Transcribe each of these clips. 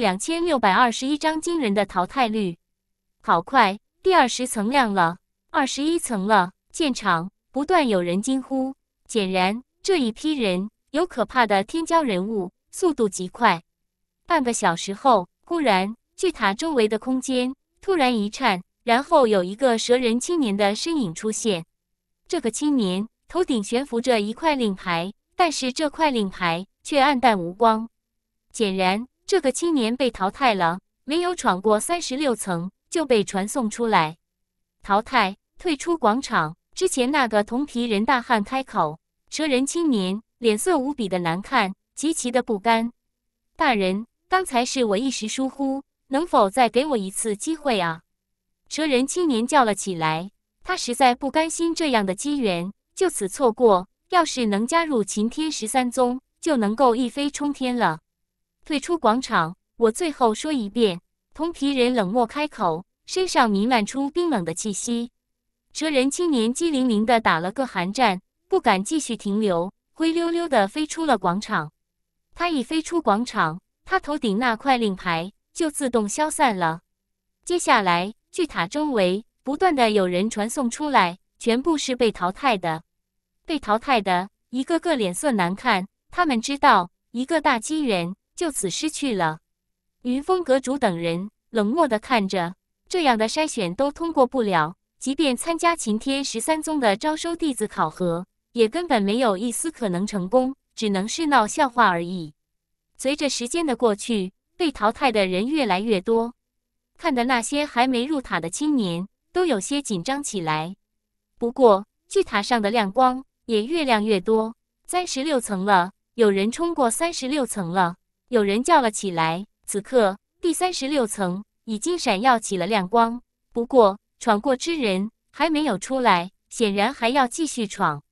两千六百二十一张惊人的淘汰率，好快！第二十层亮了，二十一层了，建场！不断有人惊呼，显然这一批人有可怕的天骄人物，速度极快。半个小时后，忽然巨塔周围的空间突然一颤，然后有一个蛇人青年的身影出现。这个青年头顶悬浮着一块令牌，但是这块令牌却暗淡无光，显然。这个青年被淘汰了，没有闯过三十六层就被传送出来，淘汰退出广场。之前那个铜皮人大汉开口：“蛇人青年，脸色无比的难看，极其的不甘。”大人，刚才是我一时疏忽，能否再给我一次机会啊？”蛇人青年叫了起来，他实在不甘心这样的机缘就此错过，要是能加入擎天十三宗，就能够一飞冲天了。退出广场，我最后说一遍。铜皮人冷漠开口，身上弥漫出冰冷的气息。蛇人青年机灵灵地打了个寒战，不敢继续停留，灰溜溜地飞出了广场。他一飞出广场，他头顶那块令牌就自动消散了。接下来，巨塔周围不断的有人传送出来，全部是被淘汰的。被淘汰的，一个个脸色难看。他们知道，一个大机人。就此失去了。云峰阁主等人冷漠地看着，这样的筛选都通过不了，即便参加晴天十三宗的招收弟子考核，也根本没有一丝可能成功，只能是闹笑话而已。随着时间的过去，被淘汰的人越来越多，看的那些还没入塔的青年都有些紧张起来。不过，巨塔上的亮光也越亮越多，三十六层了，有人冲过三十六层了。有人叫了起来。此刻，第三十六层已经闪耀起了亮光，不过闯过之人还没有出来，显然还要继续闯。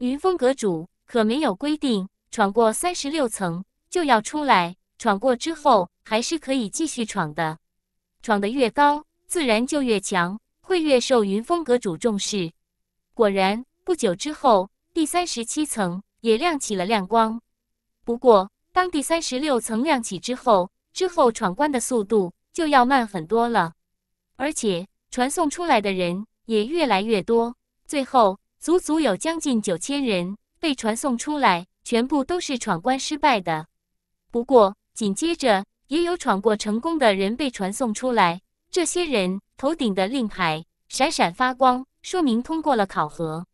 云峰阁主可没有规定闯过三十六层就要出来，闯过之后还是可以继续闯的。闯得越高，自然就越强，会越受云峰阁主重视。果然，不久之后，第三十七层也亮起了亮光，不过。当第三十六层亮起之后，之后闯关的速度就要慢很多了，而且传送出来的人也越来越多，最后足足有将近九千人被传送出来，全部都是闯关失败的。不过紧接着也有闯过成功的人被传送出来，这些人头顶的令牌闪闪发光，说明通过了考核。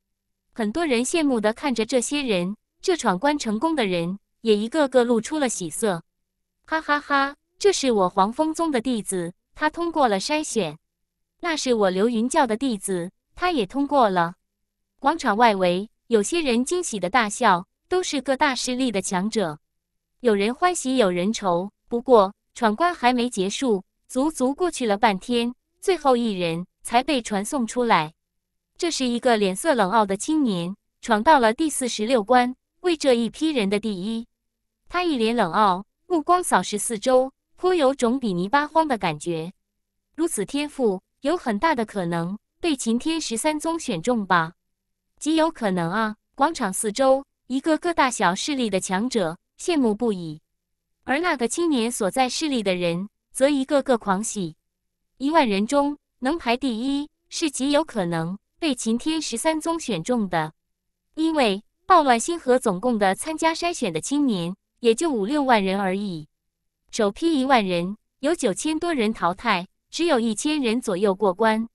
很多人羡慕地看着这些人，这闯关成功的人。也一个个露出了喜色，哈哈哈！这是我黄风宗的弟子，他通过了筛选；那是我流云教的弟子，他也通过了。广场外围，有些人惊喜的大笑，都是各大势力的强者。有人欢喜，有人愁。不过，闯关还没结束，足足过去了半天，最后一人才被传送出来。这是一个脸色冷傲的青年，闯到了第四十六关。为这一批人的第一，他一脸冷傲，目光扫视四周，颇有种比尼八荒的感觉。如此天赋，有很大的可能被擎天十三宗选中吧？极有可能啊！广场四周，一个个大小势力的强者羡慕不已，而那个青年所在势力的人则一个个狂喜。一万人中能排第一，是极有可能被擎天十三宗选中的，因为。暴乱星河总共的参加筛选的青年也就五六万人而已，首批一万人有九千多人淘汰，只有一千人左右过关，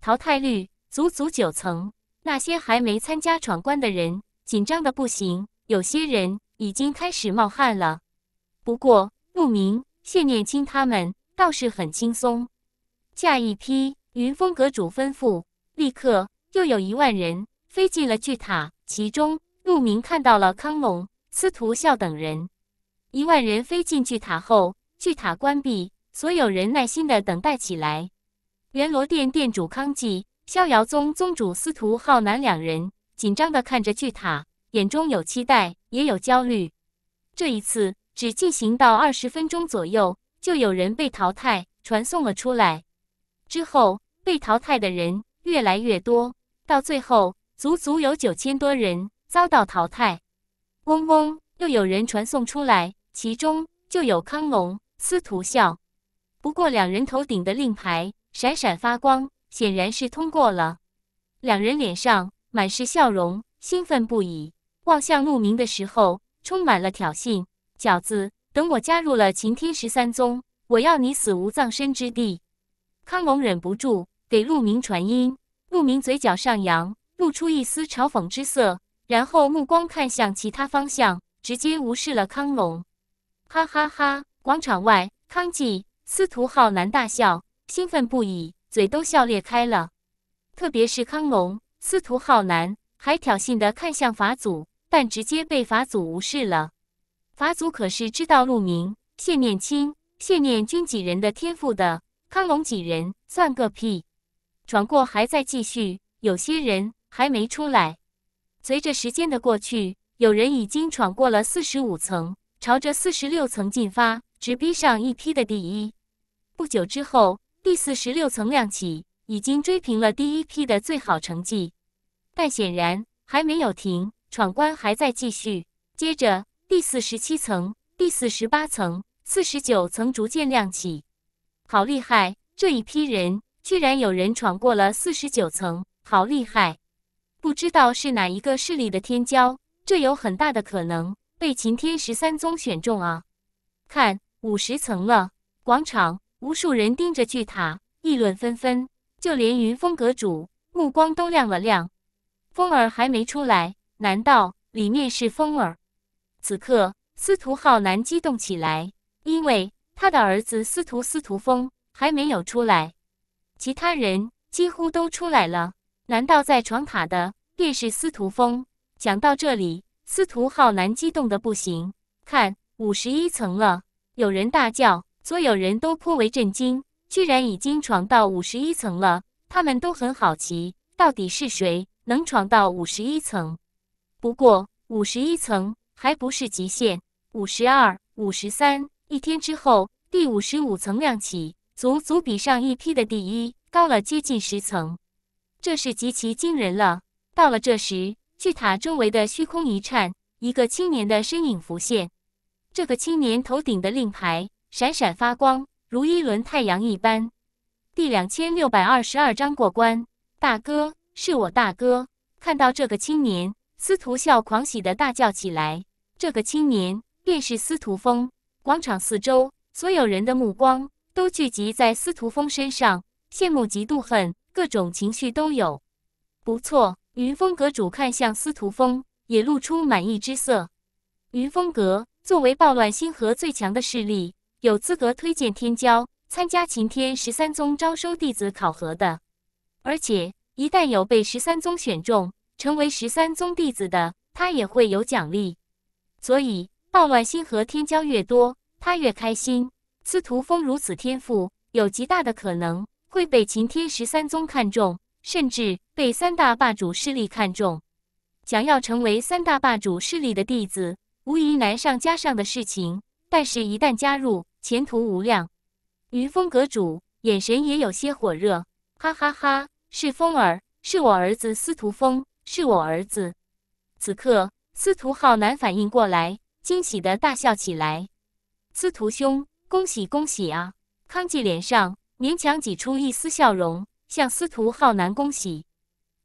淘汰率足足九层。那些还没参加闯关的人紧张的不行，有些人已经开始冒汗了。不过陆明、谢念青他们倒是很轻松。下一批云峰阁主吩咐，立刻又有一万人飞进了巨塔，其中。陆明看到了康龙、司徒笑等人，一万人飞进巨塔后，巨塔关闭，所有人耐心的等待起来。元罗殿殿主康济、逍遥宗宗主司徒浩南两人紧张的看着巨塔，眼中有期待，也有焦虑。这一次只进行到二十分钟左右，就有人被淘汰，传送了出来。之后被淘汰的人越来越多，到最后足足有九千多人。遭到淘汰。嗡嗡，又有人传送出来，其中就有康龙、司徒笑。不过两人头顶的令牌闪闪发光，显然是通过了。两人脸上满是笑容，兴奋不已。望向陆明的时候，充满了挑衅。饺子，等我加入了擎天十三宗，我要你死无葬身之地！康龙忍不住给陆明传音，陆明嘴角上扬，露出一丝嘲讽之色。然后目光看向其他方向，直接无视了康龙。哈哈哈！广场外，康济、司徒浩南大笑，兴奋不已，嘴都笑裂开了。特别是康龙、司徒浩南，还挑衅的看向法祖，但直接被法祖无视了。法祖可是知道陆明、谢念青、谢念君几人的天赋的，康龙几人算个屁！转过还在继续，有些人还没出来。随着时间的过去，有人已经闯过了四十五层，朝着四十六层进发，直逼上一批的第一。不久之后，第四十六层亮起，已经追平了第一批的最好成绩。但显然还没有停，闯关还在继续。接着，第四十七层、第四十八层、四十九层逐渐亮起，好厉害！这一批人居然有人闯过了四十九层，好厉害！不知道是哪一个势力的天骄，这有很大的可能被秦天十三宗选中啊！看，五十层了。广场无数人盯着巨塔，议论纷纷，就连云峰阁主目光都亮了亮。风儿还没出来，难道里面是风儿？此刻，司徒浩南激动起来，因为他的儿子司徒司徒风还没有出来，其他人几乎都出来了。难道在闯塔的便是司徒风？讲到这里，司徒浩南激动的不行。看，五十一层了！有人大叫，所有人都颇为震惊，居然已经闯到五十一层了。他们都很好奇，到底是谁能闯到五十一层？不过，五十一层还不是极限，五十二、五十三，一天之后，第五十五层亮起，足足比上一批的第一高了接近十层。这是极其惊人了。到了这时，巨塔周围的虚空一颤，一个青年的身影浮现。这个青年头顶的令牌闪闪发光，如一轮太阳一般。第两千六百二十二章过关，大哥，是我大哥！看到这个青年，司徒笑狂喜地大叫起来。这个青年便是司徒风。广场四周所有人的目光都聚集在司徒风身上，羡慕、嫉妒、恨。各种情绪都有，不错。云峰阁主看向司徒风，也露出满意之色。云峰阁作为暴乱星河最强的势力，有资格推荐天骄参加晴天十三宗招收弟子考核的。而且，一旦有被十三宗选中成为十三宗弟子的，他也会有奖励。所以，暴乱星河天骄越多，他越开心。司徒风如此天赋，有极大的可能。会被秦天十三宗看中，甚至被三大霸主势力看中。想要成为三大霸主势力的弟子，无疑难上加上的事情。但是，一旦加入，前途无量。于风阁主眼神也有些火热，哈哈哈！是风儿，是我儿子司徒风，是我儿子。此刻，司徒浩南反应过来，惊喜的大笑起来：“司徒兄，恭喜恭喜啊！”康济脸上。勉强挤出一丝笑容，向司徒浩南恭喜。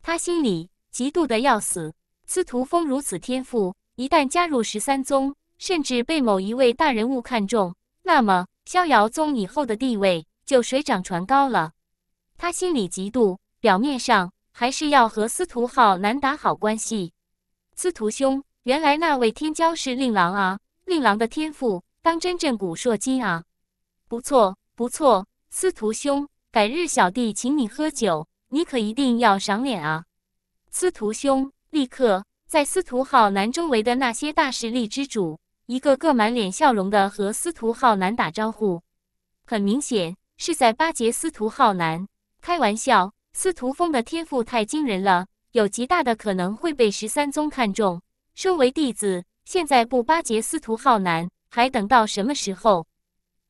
他心里嫉妒的要死。司徒风如此天赋，一旦加入十三宗，甚至被某一位大人物看中，那么逍遥宗以后的地位就水涨船高了。他心里嫉妒，表面上还是要和司徒浩南打好关系。司徒兄，原来那位天骄是令郎啊！令郎的天赋当真震古烁今啊！不错，不错。司徒兄，改日小弟请你喝酒，你可一定要赏脸啊！司徒兄，立刻在司徒浩南周围的那些大势力之主，一个个满脸笑容的和司徒浩南打招呼，很明显是在巴结司徒浩南。开玩笑，司徒风的天赋太惊人了，有极大的可能会被十三宗看中。身为弟子，现在不巴结司徒浩南，还等到什么时候？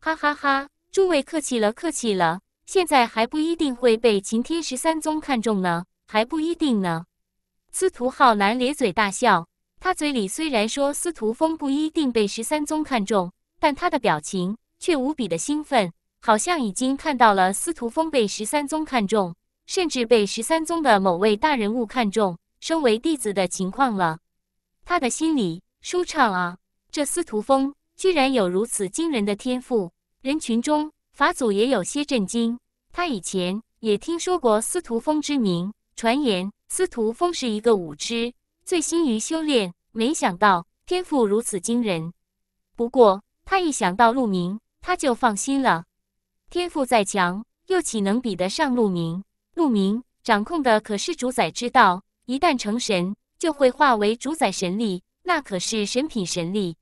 哈哈哈。诸位客气了，客气了。现在还不一定会被擎天十三宗看中呢，还不一定呢。司徒浩南咧嘴大笑，他嘴里虽然说司徒风不一定被十三宗看中，但他的表情却无比的兴奋，好像已经看到了司徒风被十三宗看中，甚至被十三宗的某位大人物看中，收为弟子的情况了。他的心里舒畅啊，这司徒风居然有如此惊人的天赋！人群中，法祖也有些震惊。他以前也听说过司徒风之名，传言司徒风是一个武痴，醉心于修炼。没想到天赋如此惊人。不过，他一想到陆明，他就放心了。天赋再强，又岂能比得上陆明？陆明掌控的可是主宰之道，一旦成神，就会化为主宰神力，那可是神品神力。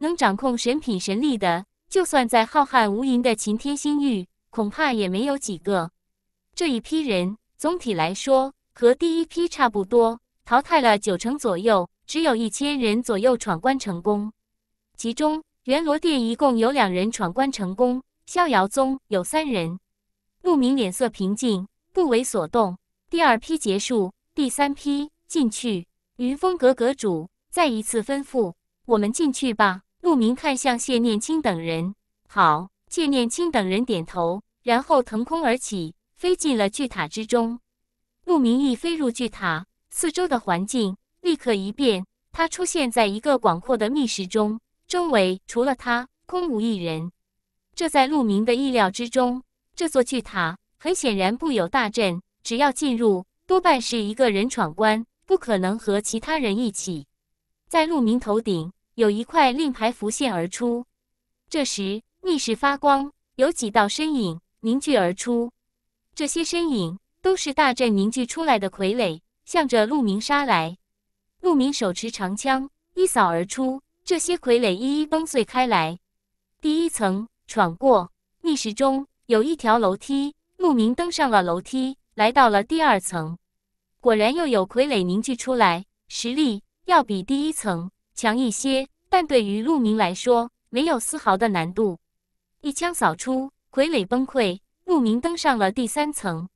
能掌控神品神力的。就算在浩瀚无垠的秦天星域，恐怕也没有几个。这一批人总体来说和第一批差不多，淘汰了九成左右，只有一千人左右闯关成功。其中元罗殿一共有两人闯关成功，逍遥宗有三人。陆明脸色平静，不为所动。第二批结束，第三批进去。云峰阁阁主再一次吩咐：“我们进去吧。”陆明看向谢念青等人，好。谢念青等人点头，然后腾空而起，飞进了巨塔之中。陆明一飞入巨塔，四周的环境立刻一变，他出现在一个广阔的密室中，周围除了他，空无一人。这在陆明的意料之中。这座巨塔很显然不有大阵，只要进入，多半是一个人闯关，不可能和其他人一起。在陆明头顶。有一块令牌浮现而出，这时密室发光，有几道身影凝聚而出。这些身影都是大阵凝聚出来的傀儡，向着陆明杀来。陆明手持长枪，一扫而出，这些傀儡一一崩碎开来。第一层闯过密室中有一条楼梯，陆明登上了楼梯，来到了第二层。果然又有傀儡凝聚出来，实力要比第一层。强一些，但对于陆明来说，没有丝毫的难度。一枪扫出，傀儡崩溃，陆明登上了第三层。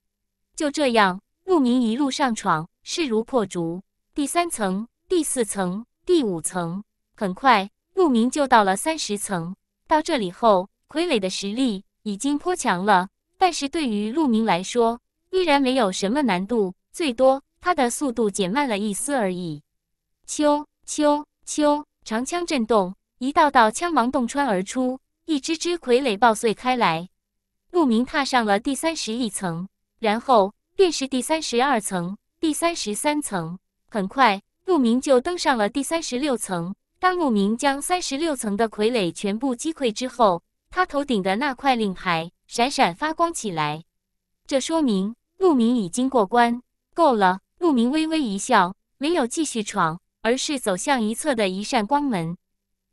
就这样，陆明一路上闯，势如破竹。第三层、第四层、第五层，很快，陆明就到了三十层。到这里后，傀儡的实力已经颇强了，但是对于陆明来说，依然没有什么难度，最多他的速度减慢了一丝而已。秋秋。秋长枪震动，一道道枪芒洞穿而出，一只只傀儡爆碎开来。陆明踏上了第三十一层，然后便是第三十二层、第三十三层。很快，陆明就登上了第三十六层。当陆明将三十六层的傀儡全部击溃之后，他头顶的那块令牌闪闪发光起来。这说明陆明已经过关。够了，陆明微微一笑，没有继续闯。而是走向一侧的一扇光门，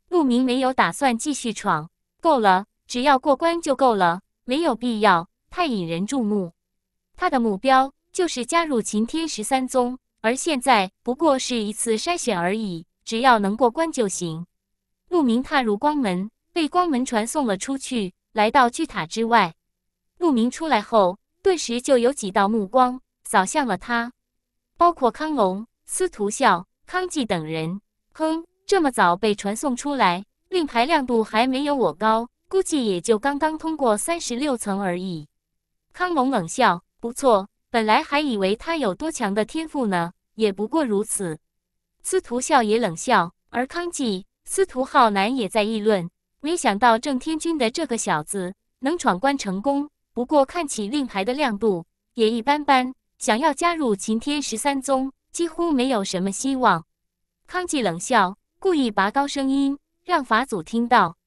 陆明没有打算继续闯，够了，只要过关就够了，没有必要太引人注目。他的目标就是加入擎天十三宗，而现在不过是一次筛选而已，只要能过关就行。陆明踏入光门，被光门传送了出去，来到巨塔之外。陆明出来后，顿时就有几道目光扫向了他，包括康龙、司徒笑。康济等人，哼，这么早被传送出来，令牌亮度还没有我高，估计也就刚刚通过三十六层而已。康龙冷笑：“不错，本来还以为他有多强的天赋呢，也不过如此。”司徒笑也冷笑，而康济、司徒浩南也在议论：“没想到郑天君的这个小子能闯关成功，不过看起令牌的亮度也一般般，想要加入擎天十三宗。”几乎没有什么希望，康济冷笑，故意拔高声音让法祖听到。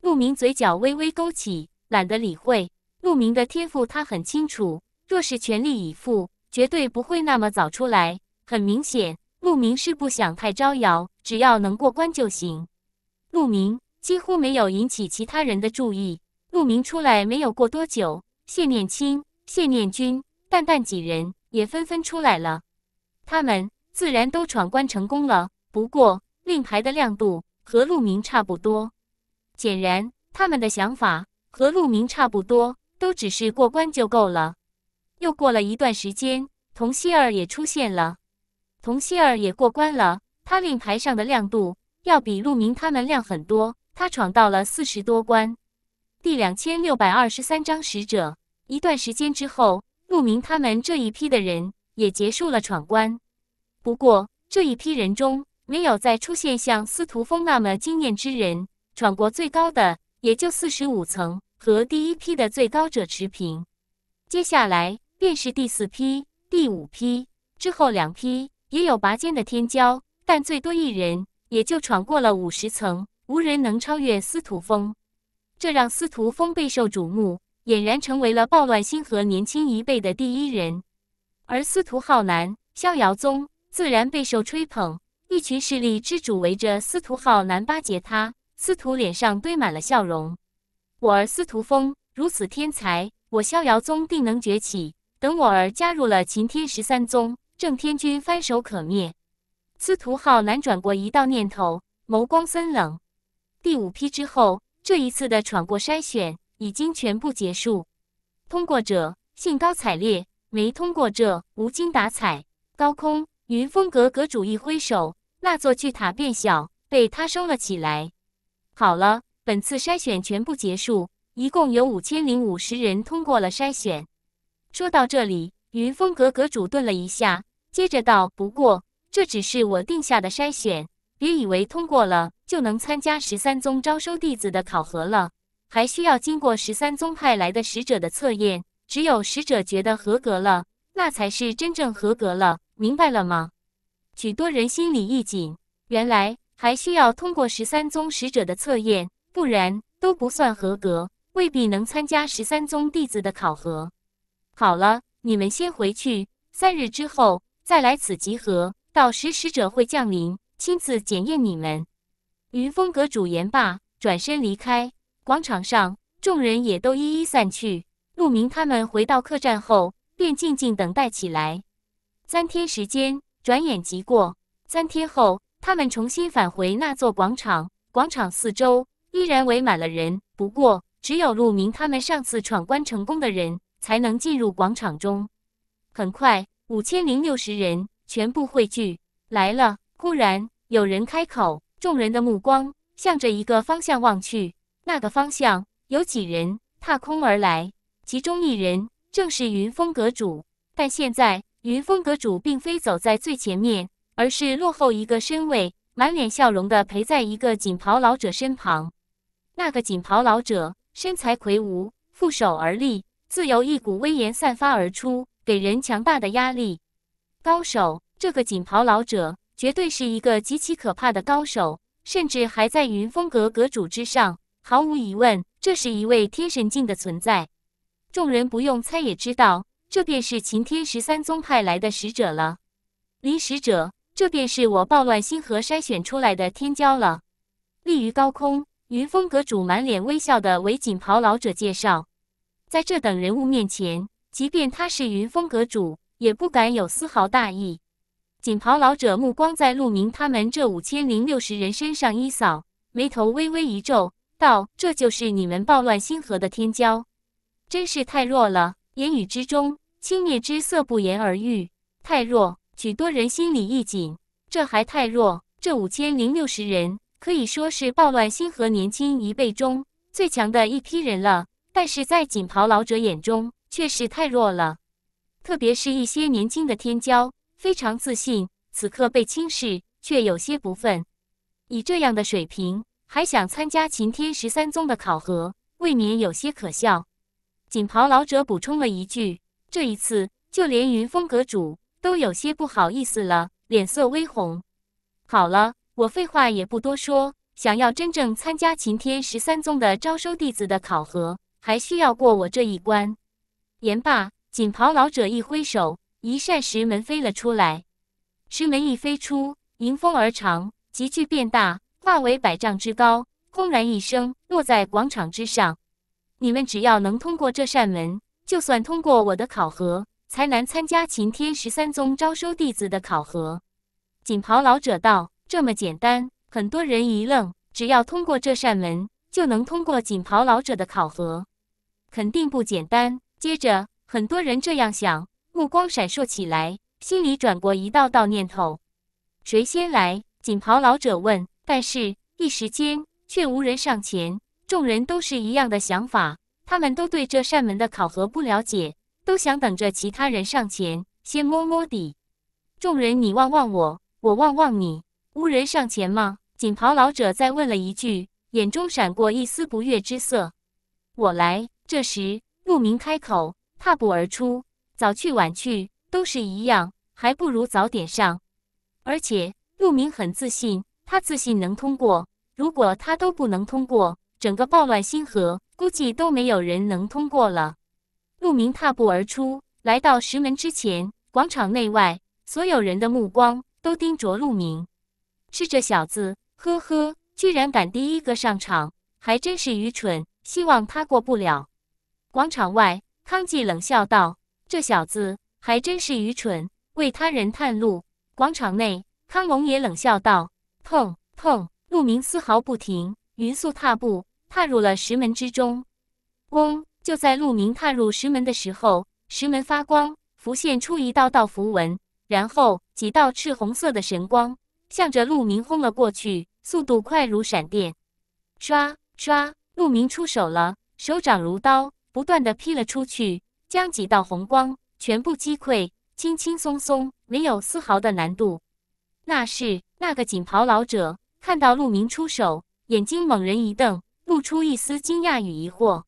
陆明嘴角微微勾起，懒得理会。陆明的天赋他很清楚，若是全力以赴，绝对不会那么早出来。很明显，陆明是不想太招摇，只要能过关就行。陆明几乎没有引起其他人的注意。陆明出来没有过多久，谢念卿、谢念君、蛋蛋几人也纷纷出来了。他们自然都闯关成功了，不过令牌的亮度和陆明差不多。显然，他们的想法和陆明差不多，都只是过关就够了。又过了一段时间，童希儿也出现了。童希儿也过关了，他令牌上的亮度要比陆明他们亮很多。他闯到了四十多关。第两千六百二十三章使者。一段时间之后，陆明他们这一批的人。也结束了闯关，不过这一批人中没有再出现像司徒风那么惊艳之人，闯过最高的也就四十五层，和第一批的最高者持平。接下来便是第四批、第五批，之后两批也有拔尖的天骄，但最多一人也就闯过了五十层，无人能超越司徒风。这让司徒风备受瞩目，俨然成为了暴乱星河年轻一辈的第一人。而司徒浩南，逍遥宗自然备受吹捧。一群势力之主围着司徒浩南巴结他，司徒脸上堆满了笑容。我儿司徒风如此天才，我逍遥宗定能崛起。等我儿加入了擎天十三宗，正天君翻手可灭。司徒浩南转过一道念头，眸光森冷。第五批之后，这一次的闯过筛选已经全部结束，通过者兴高采烈。没通过这无精打采。高空云峰阁阁主一挥手，那座巨塔变小，被他收了起来。好了，本次筛选全部结束，一共有五千零五十人通过了筛选。说到这里，云峰阁阁主顿了一下，接着道：“不过这只是我定下的筛选，别以为通过了就能参加十三宗招收弟子的考核了，还需要经过十三宗派来的使者的测验。”只有使者觉得合格了，那才是真正合格了，明白了吗？许多人心里一紧，原来还需要通过十三宗使者的测验，不然都不算合格，未必能参加十三宗弟子的考核。好了，你们先回去，三日之后再来此集合，到时使者会降临，亲自检验你们。云峰阁主言罢，转身离开。广场上，众人也都一一散去。陆明他们回到客栈后，便静静等待起来。三天时间转眼即过，三天后，他们重新返回那座广场。广场四周依然围满了人，不过只有陆明他们上次闯关成功的人才能进入广场中。很快，五千零六十人全部汇聚来了。忽然，有人开口，众人的目光向着一个方向望去。那个方向有几人踏空而来。其中一人正是云峰阁主，但现在云峰阁主并非走在最前面，而是落后一个身位，满脸笑容的陪在一个锦袍老者身旁。那个锦袍老者身材魁梧，负手而立，自有一股威严散发而出，给人强大的压力。高手，这个锦袍老者绝对是一个极其可怕的高手，甚至还在云峰阁阁主之上，毫无疑问，这是一位天神境的存在。众人不用猜也知道，这便是擎天十三宗派来的使者了。林使者，这便是我暴乱星河筛选出来的天骄了。立于高空，云峰阁主满脸微笑的为锦袍老者介绍。在这等人物面前，即便他是云峰阁主，也不敢有丝毫大意。锦袍老者目光在陆明他们这五千零六十人身上一扫，眉头微微一皱，道：“这就是你们暴乱星河的天骄。”真是太弱了！言语之中轻蔑之色不言而喻。太弱，许多人心里一紧。这还太弱！这五千零六十人可以说是暴乱星河年轻一辈中最强的一批人了，但是在锦袍老者眼中却是太弱了。特别是一些年轻的天骄，非常自信，此刻被轻视，却有些不忿。以这样的水平，还想参加秦天十三宗的考核，未免有些可笑。锦袍老者补充了一句：“这一次，就连云峰阁主都有些不好意思了，脸色微红。”好了，我废话也不多说。想要真正参加擎天十三宗的招收弟子的考核，还需要过我这一关。言罢，锦袍老者一挥手，一扇石门飞了出来。石门一飞出，迎风而长，急剧变大，化为百丈之高，轰然一声落在广场之上。你们只要能通过这扇门，就算通过我的考核，才能参加秦天十三宗招收弟子的考核。锦袍老者道：“这么简单？”很多人一愣。只要通过这扇门，就能通过锦袍老者的考核，肯定不简单。接着，很多人这样想，目光闪烁起来，心里转过一道道念头。谁先来？锦袍老者问。但是，一时间却无人上前。众人都是一样的想法，他们都对这扇门的考核不了解，都想等着其他人上前先摸摸底。众人，你望望我，我望望你，无人上前吗？锦袍老者再问了一句，眼中闪过一丝不悦之色。我来。这时，陆明开口，踏步而出。早去晚去都是一样，还不如早点上。而且，陆明很自信，他自信能通过。如果他都不能通过，整个暴乱星河估计都没有人能通过了。陆明踏步而出，来到石门之前。广场内外，所有人的目光都盯着陆明。是这小子，呵呵，居然敢第一个上场，还真是愚蠢。希望他过不了。广场外，康济冷笑道：“这小子还真是愚蠢，为他人探路。”广场内，康龙也冷笑道：“碰碰。”陆明丝毫不停，匀速踏步。踏入了石门之中，嗡！就在陆明踏入石门的时候，石门发光，浮现出一道道符文，然后几道赤红色的神光向着陆明轰了过去，速度快如闪电，唰唰！陆明出手了，手掌如刀，不断的劈了出去，将几道红光全部击溃，轻轻松松，没有丝毫的难度。那是那个锦袍老者看到陆明出手，眼睛猛然一瞪。露出一丝惊讶与疑惑，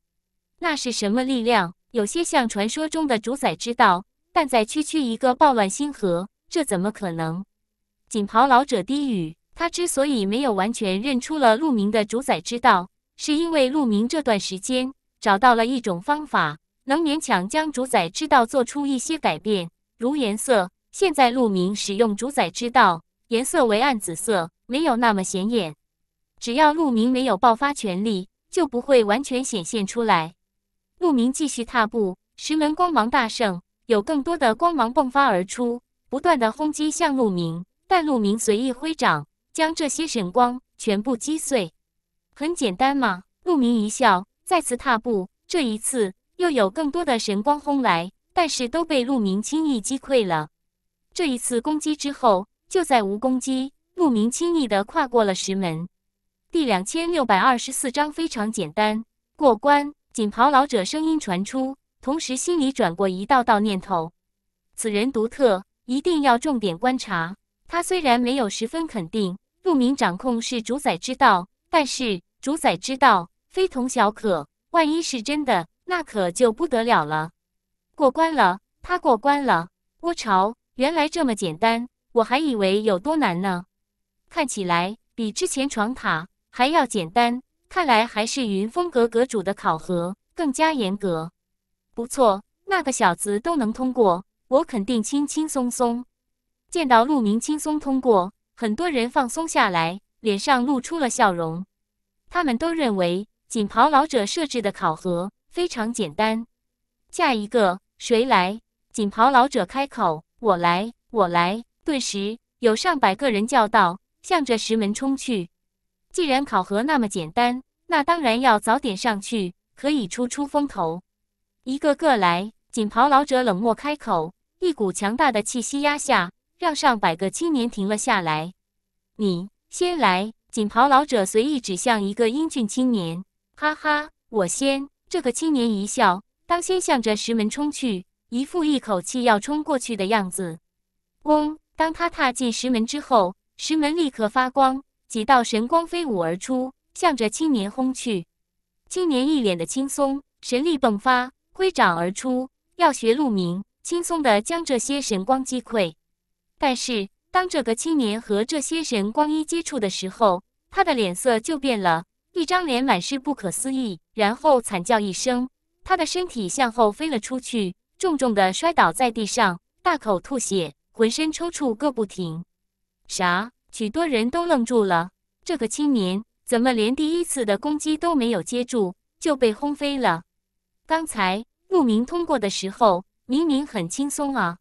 那是什么力量？有些像传说中的主宰之道，但在区区一个暴乱星河，这怎么可能？锦袍老者低语：“他之所以没有完全认出了陆明的主宰之道，是因为陆明这段时间找到了一种方法，能勉强将主宰之道做出一些改变，如颜色。现在陆明使用主宰之道，颜色为暗紫色，没有那么显眼。”只要陆明没有爆发全力，就不会完全显现出来。鹿鸣继续踏步，石门光芒大盛，有更多的光芒迸发而出，不断的轰击向鹿鸣，但鹿鸣随意挥掌，将这些神光全部击碎。很简单嘛！鹿鸣一笑，再次踏步，这一次又有更多的神光轰来，但是都被鹿鸣轻易击溃了。这一次攻击之后，就再无攻击。鹿鸣轻易地跨过了石门。第两千六百二十四章非常简单过关。锦袍老者声音传出，同时心里转过一道道念头。此人独特，一定要重点观察。他虽然没有十分肯定陆明掌控是主宰之道，但是主宰之道非同小可，万一是真的，那可就不得了了。过关了，他过关了。窝巢原来这么简单，我还以为有多难呢。看起来比之前闯塔。还要简单，看来还是云峰阁阁主的考核更加严格。不错，那个小子都能通过，我肯定轻轻松松。见到陆明轻松通过，很多人放松下来，脸上露出了笑容。他们都认为锦袍老者设置的考核非常简单。下一个，谁来？锦袍老者开口：“我来，我来！”顿时有上百个人叫道，向着石门冲去。既然考核那么简单，那当然要早点上去，可以出出风头。一个个来，锦袍老者冷漠开口，一股强大的气息压下，让上百个青年停了下来。你先来，锦袍老者随意指向一个英俊青年。哈哈，我先。这个青年一笑，当先向着石门冲去，一副一口气要冲过去的样子。嗡，当他踏进石门之后，石门立刻发光。几道神光飞舞而出，向着青年轰去。青年一脸的轻松，神力迸发，挥掌而出，要学陆明轻松的将这些神光击溃。但是当这个青年和这些神光一接触的时候，他的脸色就变了，一张脸满是不可思议，然后惨叫一声，他的身体向后飞了出去，重重的摔倒在地上，大口吐血，浑身抽搐个不停。啥？许多人都愣住了，这个青年怎么连第一次的攻击都没有接住就被轰飞了？刚才陆明通过的时候明明很轻松啊，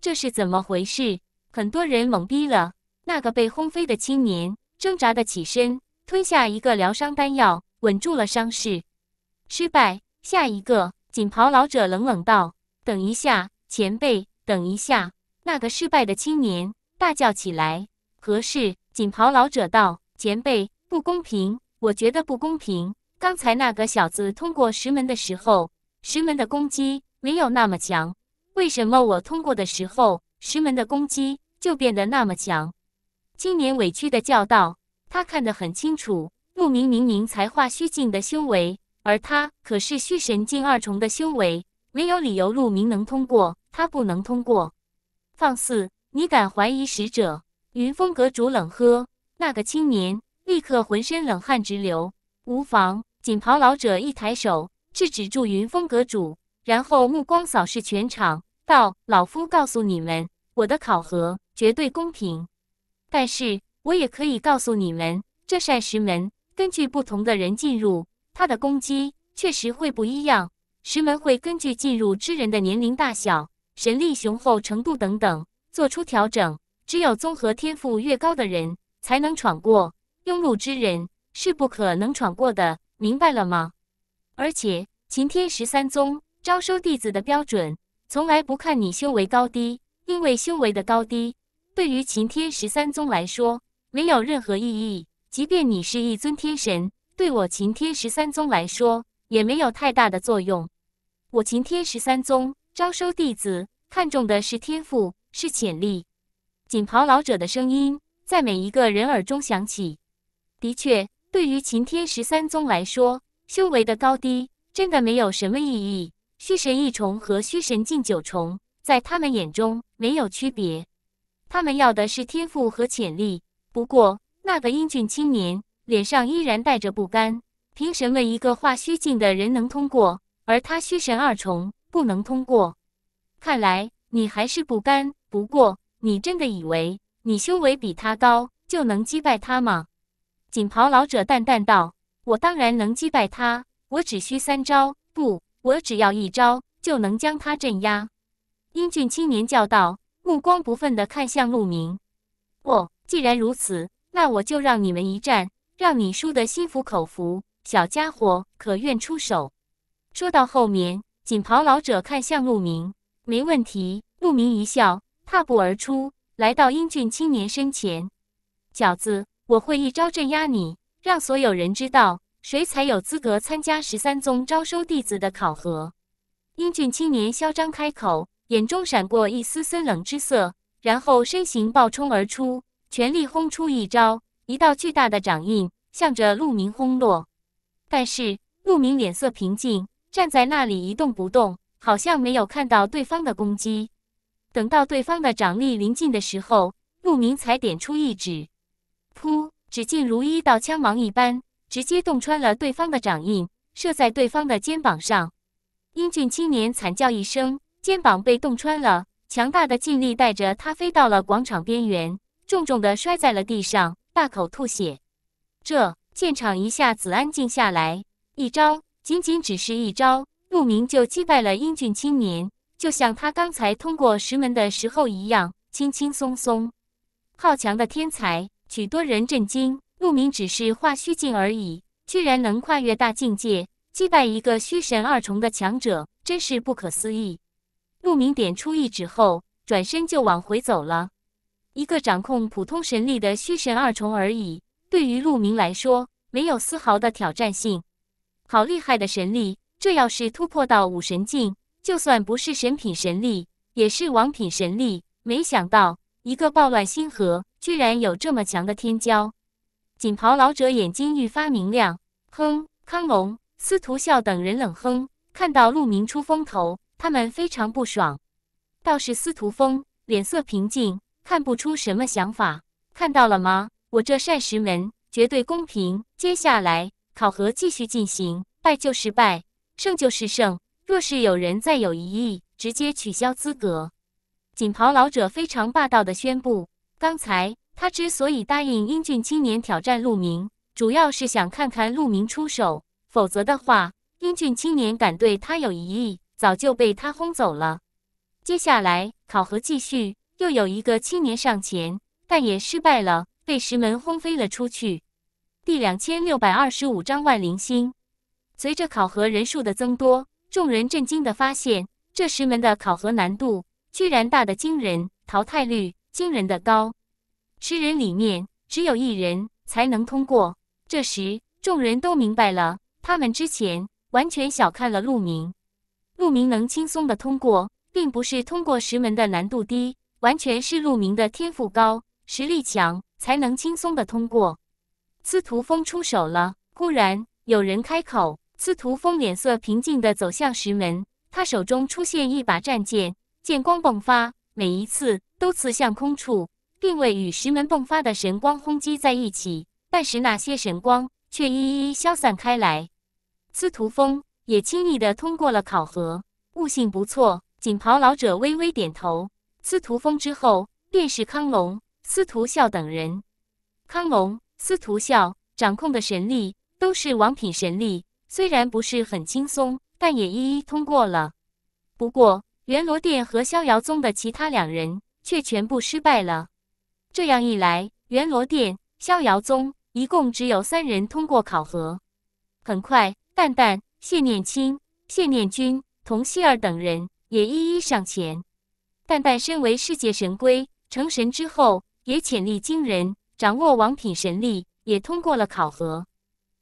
这是怎么回事？很多人懵逼了。那个被轰飞的青年挣扎的起身，吞下一个疗伤丹药，稳住了伤势。失败，下一个。锦袍老者冷冷道：“等一下，前辈，等一下！”那个失败的青年大叫起来。何事？锦袍老者道：“前辈，不公平！我觉得不公平。刚才那个小子通过石门的时候，石门的攻击没有那么强，为什么我通过的时候，石门的攻击就变得那么强？”青年委屈的叫道：“他看得很清楚，陆明明明才化虚境的修为，而他可是虚神境二重的修为，没有理由陆明能通过，他不能通过。”放肆！你敢怀疑使者？云峰阁主冷喝，那个青年立刻浑身冷汗直流。无妨，锦袍老者一抬手制止住云峰阁主，然后目光扫视全场，道：“老夫告诉你们，我的考核绝对公平。但是，我也可以告诉你们，这扇石门根据不同的人进入，它的攻击确实会不一样。石门会根据进入之人的年龄大小、神力雄厚程度等等，做出调整。”只有综合天赋越高的人才能闯过，庸碌之人是不可能闯过的，明白了吗？而且，秦天十三宗招收弟子的标准从来不看你修为高低，因为修为的高低对于秦天十三宗来说没有任何意义。即便你是一尊天神，对我秦天十三宗来说也没有太大的作用。我秦天十三宗招收弟子看重的是天赋，是潜力。锦袍老者的声音在每一个人耳中响起。的确，对于秦天十三宗来说，修为的高低真的没有什么意义。虚神一重和虚神境九重，在他们眼中没有区别。他们要的是天赋和潜力。不过，那个英俊青年脸上依然带着不甘。凭什么一个化虚境的人能通过，而他虚神二重不能通过？看来你还是不甘。不过。你真的以为你修为比他高就能击败他吗？锦袍老者淡淡道：“我当然能击败他，我只需三招，不，我只要一招就能将他镇压。”英俊青年叫道，目光不忿的看向陆明：“哦，既然如此，那我就让你们一战，让你输得心服口服。小家伙，可愿出手？”说到后面，锦袍老者看向陆明：“没问题。”陆明一笑。踏步而出，来到英俊青年身前。饺子，我会一招镇压你，让所有人知道谁才有资格参加十三宗招收弟子的考核。英俊青年嚣张开口，眼中闪过一丝森冷之色，然后身形暴冲而出，全力轰出一招，一道巨大的掌印向着陆明轰落。但是陆明脸色平静，站在那里一动不动，好像没有看到对方的攻击。等到对方的掌力临近的时候，陆明才点出一指，噗！只见如一道枪芒一般，直接洞穿了对方的掌印，射在对方的肩膀上。英俊青年惨叫一声，肩膀被洞穿了，强大的劲力带着他飞到了广场边缘，重重的摔在了地上，大口吐血。这现场一下子安静下来。一招，仅仅只是一招，陆明就击败了英俊青年。就像他刚才通过石门的时候一样，轻轻松松。好强的天才，许多人震惊。陆明只是化虚境而已，居然能跨越大境界，击败一个虚神二重的强者，真是不可思议。陆明点出一指后，转身就往回走了。一个掌控普通神力的虚神二重而已，对于陆明来说，没有丝毫的挑战性。好厉害的神力，这要是突破到武神境。就算不是神品神力，也是王品神力。没想到一个暴乱星河，居然有这么强的天骄。锦袍老者眼睛愈发明亮。哼，康龙、司徒笑等人冷哼，看到陆明出风头，他们非常不爽。倒是司徒风脸色平静，看不出什么想法。看到了吗？我这膳石门绝对公平。接下来考核继续进行，败就是败，胜就是胜。若是有人再有疑议，直接取消资格。锦袍老者非常霸道的宣布：，刚才他之所以答应英俊青年挑战陆明，主要是想看看陆明出手，否则的话，英俊青年敢对他有疑议，早就被他轰走了。接下来考核继续，又有一个青年上前，但也失败了，被石门轰飞了出去。第两千六百二十五章万灵星。随着考核人数的增多。众人震惊的发现，这石门的考核难度居然大得惊人，淘汰率惊人的高，十人里面只有一人才能通过。这时，众人都明白了，他们之前完全小看了陆明。陆明能轻松的通过，并不是通过石门的难度低，完全是陆明的天赋高，实力强，才能轻松的通过。司徒风出手了，忽然有人开口。司徒风脸色平静地走向石门，他手中出现一把战剑，剑光迸发，每一次都刺向空处，并未与石门迸发的神光轰击在一起，但是那些神光却一一消散开来。司徒风也轻易地通过了考核，悟性不错。锦袍老者微微点头。司徒风之后便是康龙、司徒笑等人。康龙、司徒笑掌控的神力都是王品神力。虽然不是很轻松，但也一一通过了。不过，元罗殿和逍遥宗的其他两人却全部失败了。这样一来，元罗殿、逍遥宗一共只有三人通过考核。很快，蛋蛋、谢念卿、谢念君、童希儿等人也一一上前。蛋蛋身为世界神龟，成神之后也潜力惊人，掌握王品神力，也通过了考核。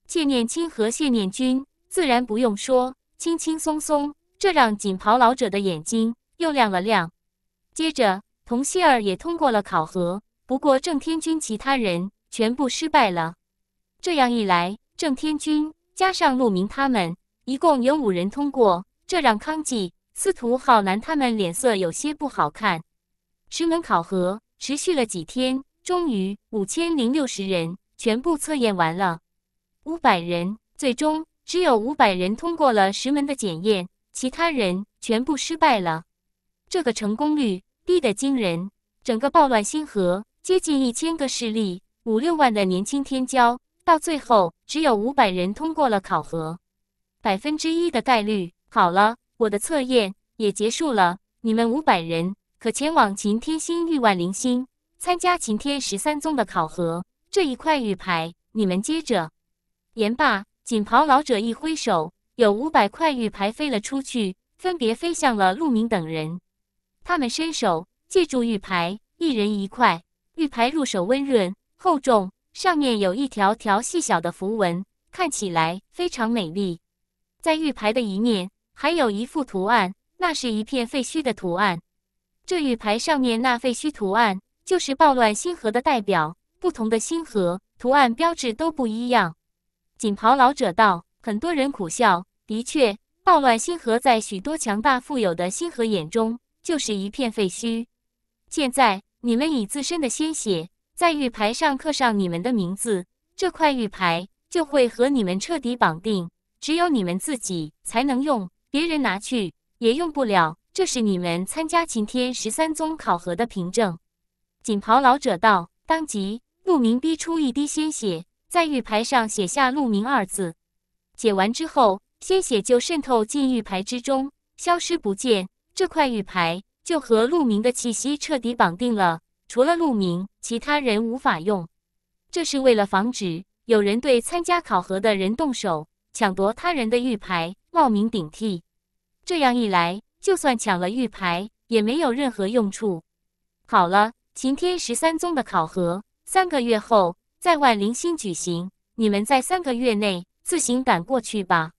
谢念清和谢念君自然不用说，轻轻松松，这让锦袍老者的眼睛又亮了亮。接着，童希儿也通过了考核，不过郑天军其他人全部失败了。这样一来，郑天军加上陆明他们一共有五人通过，这让康济、司徒浩南他们脸色有些不好看。石门考核持续了几天，终于五千零六十人全部测验完了。五百人，最终只有五百人通过了石门的检验，其他人全部失败了。这个成功率低得惊人。整个暴乱星河接近一千个势力，五六万的年轻天骄，到最后只有五百人通过了考核，百分之一的概率。好了，我的测验也结束了。你们五百人可前往擎天星域万灵星参加擎天十三宗的考核。这一块玉牌，你们接着。言罢，锦袍老者一挥手，有五百块玉牌飞了出去，分别飞向了陆明等人。他们伸手，借助玉牌，一人一块。玉牌入手温润厚重，上面有一条条细小的符文，看起来非常美丽。在玉牌的一面，还有一幅图案，那是一片废墟的图案。这玉牌上面那废墟图案，就是暴乱星河的代表。不同的星河图案标志都不一样。锦袍老者道：“很多人苦笑。的确，暴乱星河在许多强大富有的星河眼中，就是一片废墟。现在，你们以自身的鲜血，在玉牌上刻上你们的名字，这块玉牌就会和你们彻底绑定，只有你们自己才能用，别人拿去也用不了。这是你们参加擎天十三宗考核的凭证。”锦袍老者道。当即，陆明逼出一滴鲜血。在玉牌上写下“鹿鸣”二字，解完之后，鲜血就渗透进玉牌之中，消失不见。这块玉牌就和鹿鸣的气息彻底绑定了，除了鹿鸣，其他人无法用。这是为了防止有人对参加考核的人动手，抢夺他人的玉牌，冒名顶替。这样一来，就算抢了玉牌，也没有任何用处。好了，晴天十三宗的考核三个月后。在外零星举行，你们在三个月内自行赶过去吧。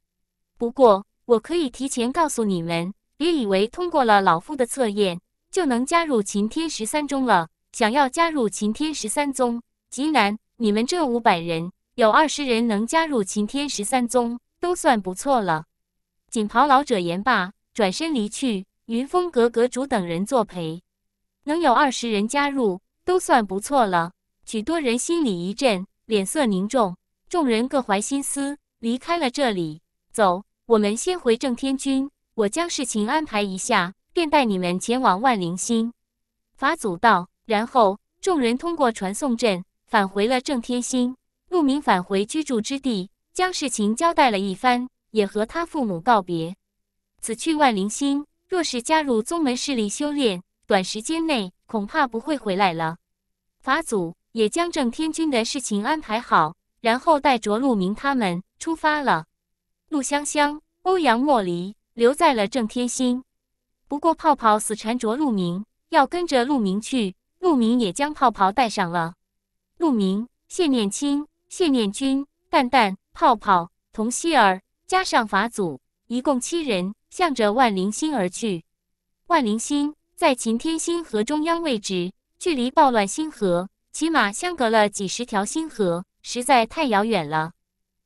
不过，我可以提前告诉你们，别以为通过了老夫的测验就能加入擎天十三宗了。想要加入擎天十三宗，极难。你们这五百人，有二十人能加入擎天十三宗，都算不错了。锦袍老者言罢，转身离去，云峰阁阁主等人作陪。能有二十人加入，都算不错了。许多人心里一震，脸色凝重。众人各怀心思，离开了这里。走，我们先回正天君，我将事情安排一下，便带你们前往万灵星。法祖道。然后众人通过传送阵返回了正天星。陆明返回居住之地，将事情交代了一番，也和他父母告别。此去万灵星，若是加入宗门势力修炼，短时间内恐怕不会回来了。法祖。也将郑天君的事情安排好，然后带着陆明他们出发了。陆香香、欧阳莫离留在了郑天星。不过泡泡死缠着陆明，要跟着陆明去。陆明也将泡泡带上了。陆明、谢念青、谢念君、蛋蛋、泡泡、童希儿，加上法祖，一共七人，向着万灵星而去。万灵星在秦天星河中央位置，距离暴乱星河。起码相隔了几十条星河，实在太遥远了。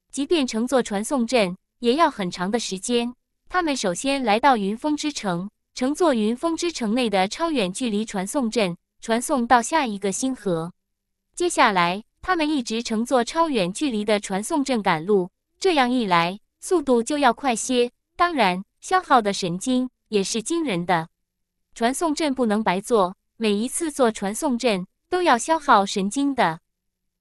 即便乘坐传送阵，也要很长的时间。他们首先来到云峰之城，乘坐云峰之城内的超远距离传送阵，传送到下一个星河。接下来，他们一直乘坐超远距离的传送阵赶路，这样一来，速度就要快些。当然，消耗的神经也是惊人的。传送阵不能白坐，每一次坐传送阵。都要消耗神经的，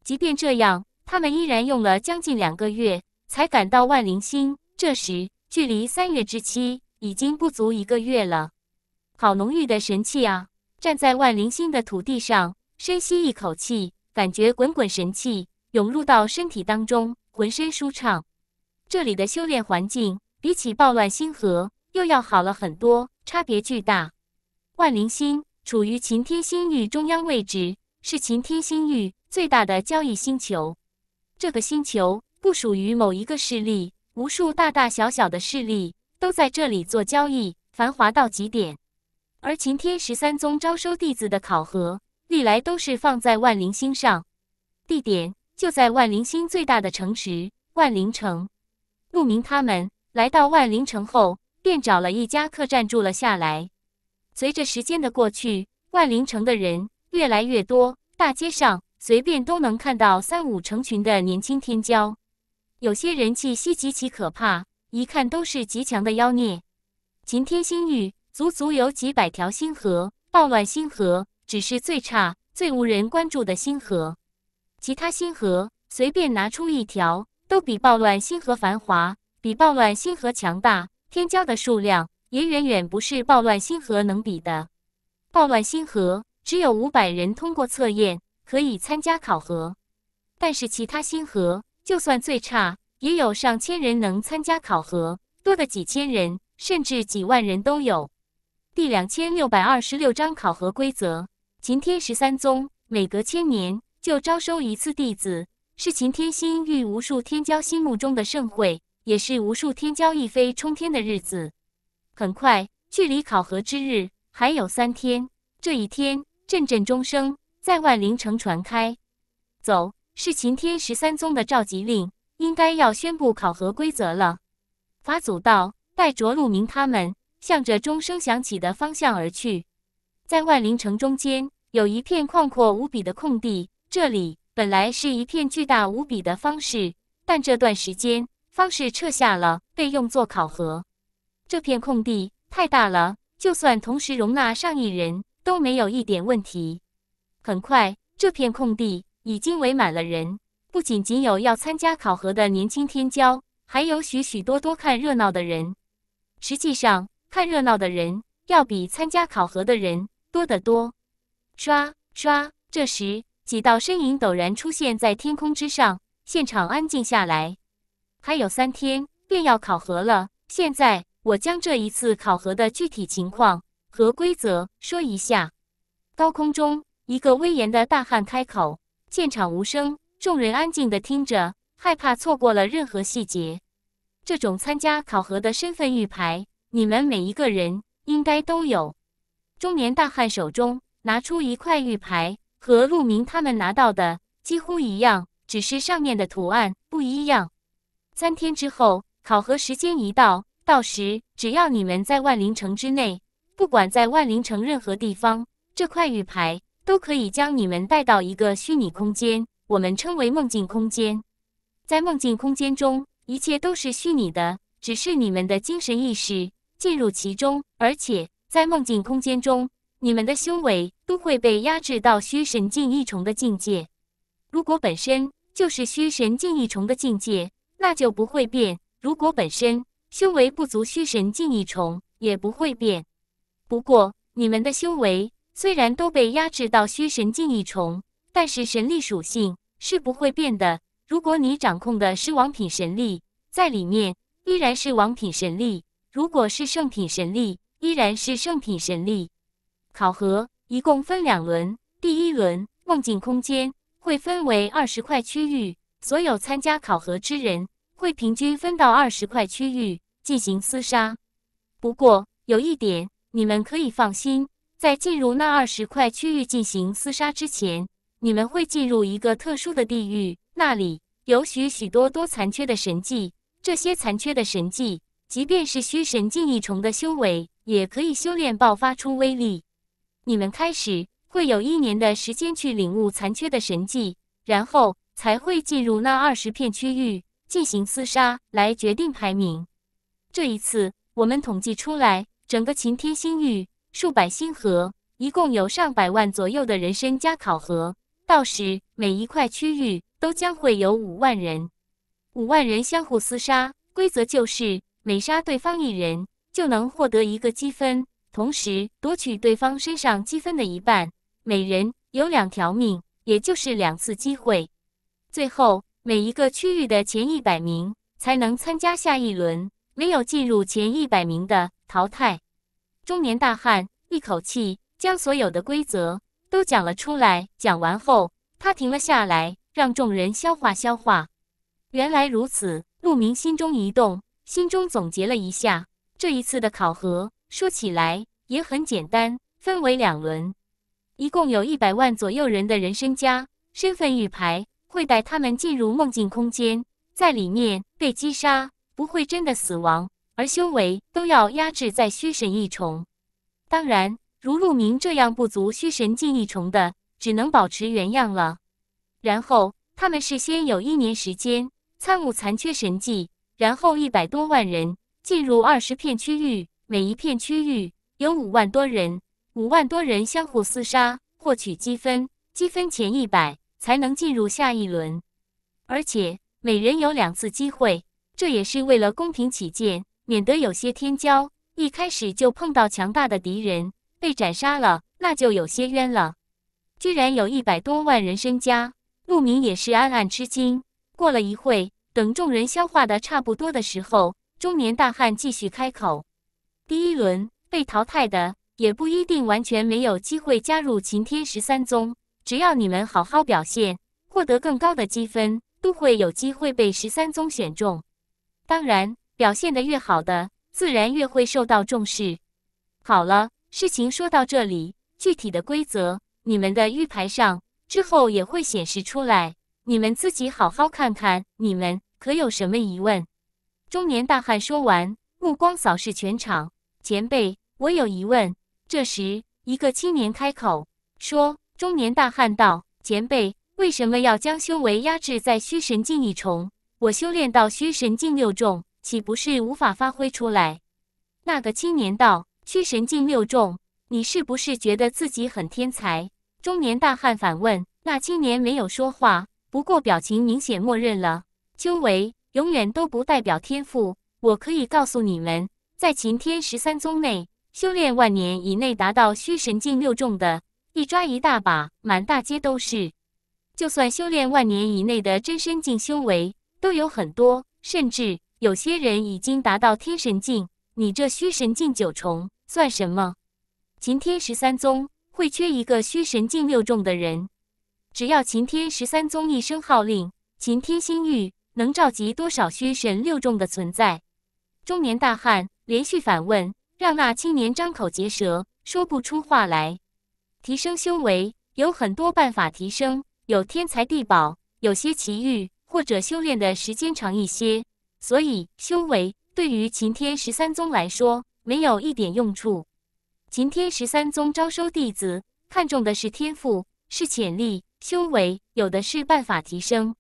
即便这样，他们依然用了将近两个月才赶到万灵星。这时，距离三月之期已经不足一个月了。好浓郁的神气啊！站在万灵星的土地上，深吸一口气，感觉滚滚神气涌入到身体当中，浑身舒畅。这里的修炼环境比起暴乱星河又要好了很多，差别巨大。万灵星处于晴天星域中央位置。是晴天星域最大的交易星球。这个星球不属于某一个势力，无数大大小小的势力都在这里做交易，繁华到极点。而晴天十三宗招收弟子的考核，历来都是放在万灵星上，地点就在万灵星最大的城池万灵城。陆明他们来到万灵城后，便找了一家客栈住了下来。随着时间的过去，万灵城的人。越来越多，大街上随便都能看到三五成群的年轻天骄，有些人气息极其可怕，一看都是极强的妖孽。秦天星域足足有几百条星河，暴乱星河只是最差、最无人关注的星河，其他星河随便拿出一条，都比暴乱星河繁华，比暴乱星河强大，天骄的数量也远远不是暴乱星河能比的。暴乱星河。只有五百人通过测验可以参加考核，但是其他星河就算最差也有上千人能参加考核，多的几千人，甚至几万人都有。第两千六百二十六章考核规则：秦天十三宗每隔千年就招收一次弟子，是秦天星域无数天骄心目中的盛会，也是无数天骄一飞冲天的日子。很快，距离考核之日还有三天。这一天。阵阵钟声在万灵城传开，走，是秦天十三宗的召集令，应该要宣布考核规则了。法祖道，带着陆明他们，向着钟声响起的方向而去。在万灵城中间，有一片旷阔无比的空地，这里本来是一片巨大无比的方势，但这段时间方势撤下了，被用作考核。这片空地太大了，就算同时容纳上亿人。都没有一点问题。很快，这片空地已经围满了人，不仅仅有要参加考核的年轻天骄，还有许许多多看热闹的人。实际上，看热闹的人要比参加考核的人多得多。刷刷，这时几道身影陡然出现在天空之上，现场安静下来。还有三天便要考核了，现在我将这一次考核的具体情况。和规则说一下。高空中，一个威严的大汉开口，现场无声，众人安静的听着，害怕错过了任何细节。这种参加考核的身份玉牌，你们每一个人应该都有。中年大汉手中拿出一块玉牌，和陆明他们拿到的几乎一样，只是上面的图案不一样。三天之后，考核时间一到，到时只要你们在万灵城之内。不管在万灵城任何地方，这块玉牌都可以将你们带到一个虚拟空间，我们称为梦境空间。在梦境空间中，一切都是虚拟的，只是你们的精神意识进入其中。而且在梦境空间中，你们的修为都会被压制到虚神境一重的境界。如果本身就是虚神境一重的境界，那就不会变；如果本身修为不足虚神境一重，也不会变。不过，你们的修为虽然都被压制到虚神境一重，但是神力属性是不会变的。如果你掌控的是王品神力，在里面依然是王品神力；如果是圣品神力，依然是圣品神力。考核一共分两轮，第一轮梦境空间会分为二十块区域，所有参加考核之人会平均分到二十块区域进行厮杀。不过有一点。你们可以放心，在进入那二十块区域进行厮杀之前，你们会进入一个特殊的地狱，那里有许许多多残缺的神迹。这些残缺的神迹，即便是虚神境一重的修为，也可以修炼爆发出威力。你们开始会有一年的时间去领悟残缺的神迹，然后才会进入那二十片区域进行厮杀，来决定排名。这一次，我们统计出来。整个晴天星域，数百星河，一共有上百万左右的人参加考核。到时，每一块区域都将会有五万人，五万人相互厮杀。规则就是，每杀对方一人，就能获得一个积分，同时夺取对方身上积分的一半。每人有两条命，也就是两次机会。最后，每一个区域的前一百名才能参加下一轮。没有进入前一百名的淘汰。中年大汉一口气将所有的规则都讲了出来。讲完后，他停了下来，让众人消化消化。原来如此，陆明心中一动，心中总结了一下这一次的考核。说起来也很简单，分为两轮，一共有一百万左右人的人身家身份玉牌会带他们进入梦境空间，在里面被击杀。不会真的死亡，而修为都要压制在虚神一重。当然，如陆明这样不足虚神境一重的，只能保持原样了。然后他们事先有一年时间参悟残缺神技，然后一百多万人进入二十片区域，每一片区域有五万多人，五万多人相互厮杀，获取积分，积分前一百才能进入下一轮，而且每人有两次机会。这也是为了公平起见，免得有些天骄一开始就碰到强大的敌人被斩杀了，那就有些冤了。居然有一百多万人身家，陆明也是暗暗吃惊。过了一会，等众人消化的差不多的时候，中年大汉继续开口：“第一轮被淘汰的也不一定完全没有机会加入秦天十三宗，只要你们好好表现，获得更高的积分，都会有机会被十三宗选中。”当然，表现的越好的，自然越会受到重视。好了，事情说到这里，具体的规则你们的玉牌上之后也会显示出来，你们自己好好看看，你们可有什么疑问？中年大汉说完，目光扫视全场。前辈，我有疑问。这时，一个青年开口说：“中年大汉道，前辈为什么要将修为压制在虚神境一重？”我修炼到虚神境六重，岂不是无法发挥出来？那个青年道：“虚神境六重，你是不是觉得自己很天才？”中年大汉反问。那青年没有说话，不过表情明显默认了。修为永远都不代表天赋。我可以告诉你们，在秦天十三宗内，修炼万年以内达到虚神境六重的，一抓一大把，满大街都是。就算修炼万年以内的真身境修为。都有很多，甚至有些人已经达到天神境，你这虚神境九重算什么？秦天十三宗会缺一个虚神境六重的人？只要秦天十三宗一声号令，秦天星域能召集多少虚神六重的存在？中年大汉连续反问，让那青年张口结舌，说不出话来。提升修为有很多办法，提升有天才地宝，有些奇遇。或者修炼的时间长一些，所以修为对于秦天十三宗来说没有一点用处。秦天十三宗招收弟子看重的是天赋、是潜力，修为有的是办法提升。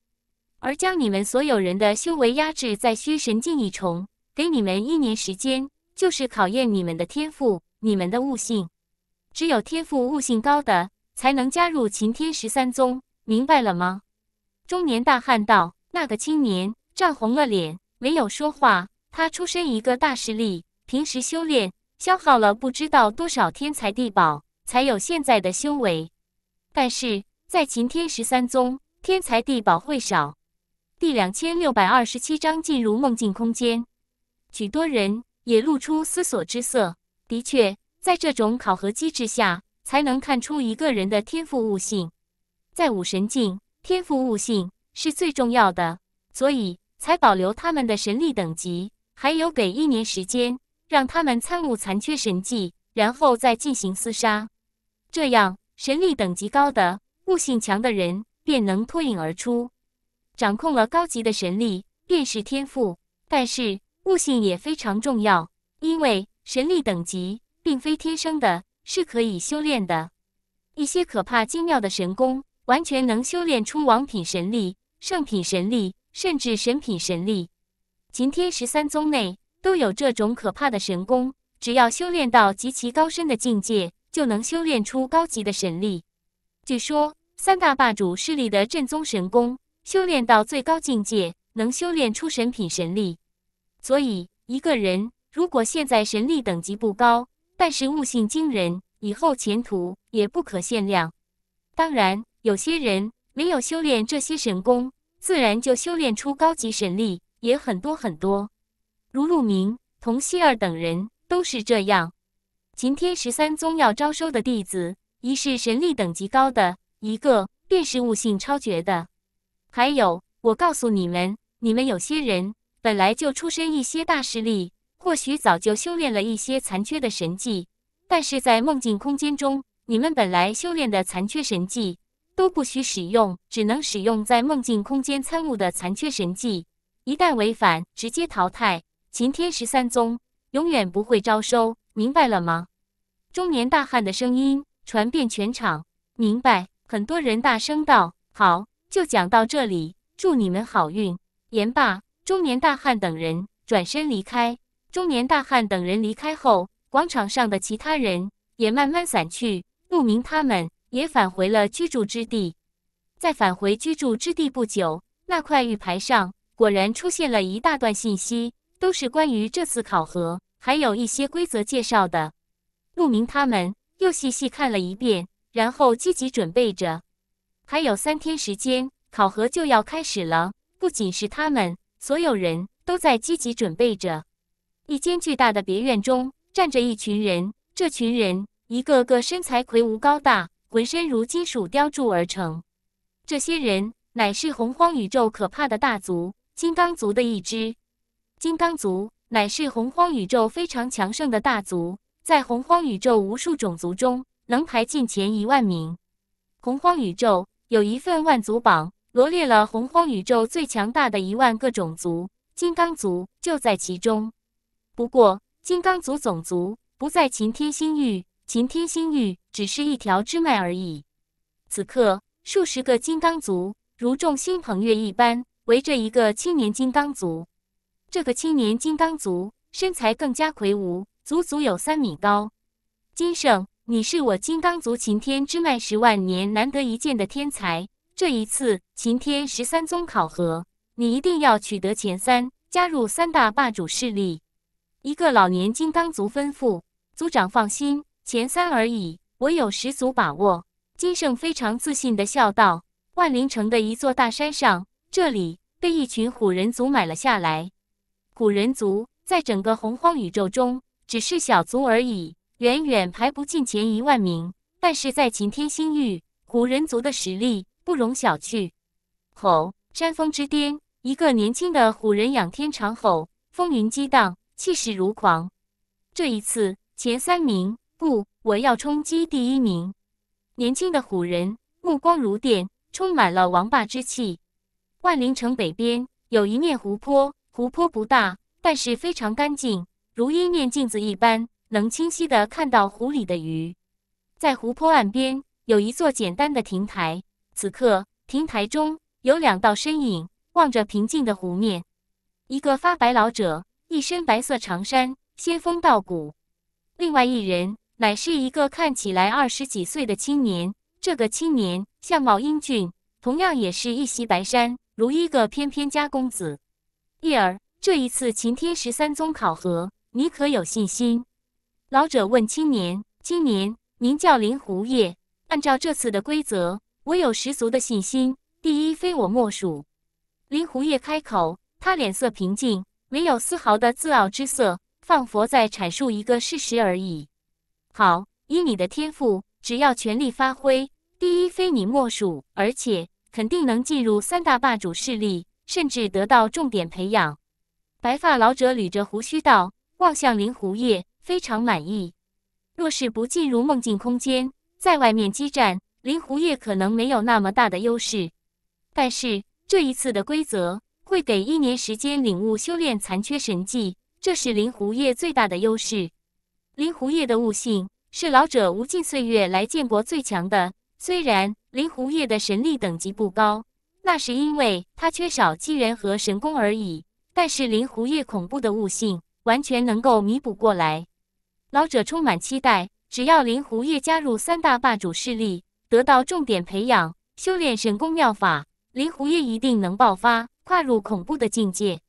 而将你们所有人的修为压制在虚神境一重，给你们一年时间，就是考验你们的天赋、你们的悟性。只有天赋悟性高的才能加入秦天十三宗，明白了吗？中年大汉道：“那个青年涨红了脸，没有说话。他出身一个大势力，平时修炼消耗了不知道多少天才地宝，才有现在的修为。但是在秦天十三宗，天才地宝会少。”第两千六百二十七章进入梦境空间。许多人也露出思索之色。的确，在这种考核机制下，才能看出一个人的天赋悟性。在武神境。天赋悟性是最重要的，所以才保留他们的神力等级，还有给一年时间让他们参悟残缺神技，然后再进行厮杀。这样，神力等级高的、悟性强的人便能脱颖而出。掌控了高级的神力，便是天赋，但是悟性也非常重要，因为神力等级并非天生的，是可以修炼的。一些可怕精妙的神功。完全能修炼出王品神力、圣品神力，甚至神品神力。秦天十三宗内都有这种可怕的神功，只要修炼到极其高深的境界，就能修炼出高级的神力。据说三大霸主势力的正宗神功，修炼到最高境界，能修炼出神品神力。所以，一个人如果现在神力等级不高，但是悟性惊人，以后前途也不可限量。当然。有些人没有修炼这些神功，自然就修炼出高级神力，也很多很多。如陆明、童希儿等人都是这样。秦天十三宗要招收的弟子，一是神力等级高的，一个便是悟性超绝的。还有，我告诉你们，你们有些人本来就出身一些大势力，或许早就修炼了一些残缺的神技，但是在梦境空间中，你们本来修炼的残缺神技。都不许使用，只能使用在梦境空间参悟的残缺神迹。一旦违反，直接淘汰。秦天十三宗永远不会招收，明白了吗？中年大汉的声音传遍全场。明白，很多人大声道：“好，就讲到这里。”祝你们好运。言罢，中年大汉等人转身离开。中年大汉等人离开后，广场上的其他人也慢慢散去。陆明他们。也返回了居住之地，在返回居住之地不久，那块玉牌上果然出现了一大段信息，都是关于这次考核，还有一些规则介绍的。陆明他们又细细看了一遍，然后积极准备着。还有三天时间，考核就要开始了。不仅是他们，所有人都在积极准备着。一间巨大的别院中站着一群人，这群人一个个身材魁梧高大。浑身如金属雕铸而成，这些人乃是洪荒宇宙可怕的大族——金刚族的一支。金刚族乃是洪荒宇宙非常强盛的大族，在洪荒宇宙无数种族中能排进前一万名。洪荒宇宙有一份万族榜，罗列了洪荒宇宙最强大的一万个种族，金刚族就在其中。不过，金刚族种族不在晴天星域。擎天星域只是一条支脉而已。此刻，数十个金刚族如众星捧月一般围着一个青年金刚族。这个青年金刚族身材更加魁梧，足足有三米高。金圣，你是我金刚族擎天支脉十万年难得一见的天才。这一次擎天十三宗考核，你一定要取得前三，加入三大霸主势力。一个老年金刚族吩咐族长：“放心。”前三而已，我有十足把握。”金圣非常自信地笑道。万灵城的一座大山上，这里被一群虎人族买了下来。虎人族在整个洪荒宇宙中只是小族而已，远远排不进前一万名。但是在擎天星域，虎人族的实力不容小觑。吼！山峰之巅，一个年轻的虎人仰天长吼，风云激荡，气势如狂。这一次，前三名。不，我要冲击第一名。年轻的虎人目光如电，充满了王霸之气。万灵城北边有一面湖泊，湖泊不大，但是非常干净，如一面镜子一般，能清晰的看到湖里的鱼。在湖泊岸边有一座简单的亭台，此刻亭台中有两道身影望着平静的湖面。一个发白老者，一身白色长衫，仙风道骨；另外一人。乃是一个看起来二十几岁的青年。这个青年相貌英俊，同样也是一袭白衫，如一个翩翩家公子。叶儿，这一次晴天十三宗考核，你可有信心？老者问青年。青年，名叫林狐叶。按照这次的规则，我有十足的信心，第一非我莫属。林狐叶开口，他脸色平静，没有丝毫的自傲之色。放佛在阐述一个事实而已。好，依你的天赋，只要全力发挥，第一非你莫属。而且肯定能进入三大霸主势力，甚至得到重点培养。白发老者捋着胡须道，望向林胡叶，非常满意。若是不进入梦境空间，在外面激战，林胡叶可能没有那么大的优势。但是这一次的规则会给一年时间领悟修炼残缺神技，这是林胡叶最大的优势。林狐叶的悟性是老者无尽岁月来建国最强的。虽然林狐叶的神力等级不高，那是因为他缺少机缘和神功而已。但是林狐叶恐怖的悟性完全能够弥补过来。老者充满期待，只要林狐叶加入三大霸主势力，得到重点培养，修炼神功妙法，林狐叶一定能爆发，跨入恐怖的境界。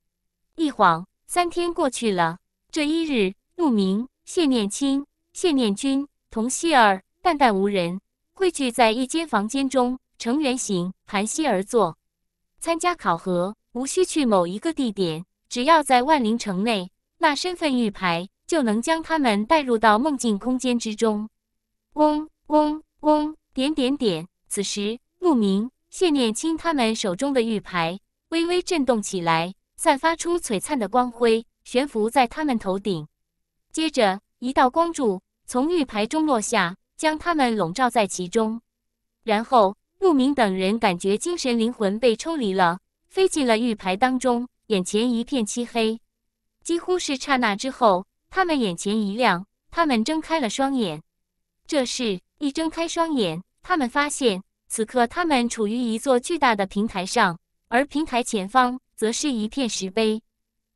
一晃三天过去了，这一日，陆明。谢念卿、谢念君、童希儿淡淡无人汇聚在一间房间中，成圆形盘膝而坐。参加考核无需去某一个地点，只要在万灵城内，那身份玉牌就能将他们带入到梦境空间之中。嗡嗡嗡，点点点。此时，陆明、谢念卿他们手中的玉牌微微震动起来，散发出璀璨的光辉，悬浮在他们头顶。接着，一道光柱从玉牌中落下，将他们笼罩在其中。然后，陆明等人感觉精神灵魂被抽离了，飞进了玉牌当中，眼前一片漆黑。几乎是刹那之后，他们眼前一亮，他们睁开了双眼。这时，一睁开双眼，他们发现此刻他们处于一座巨大的平台上，而平台前方则是一片石碑，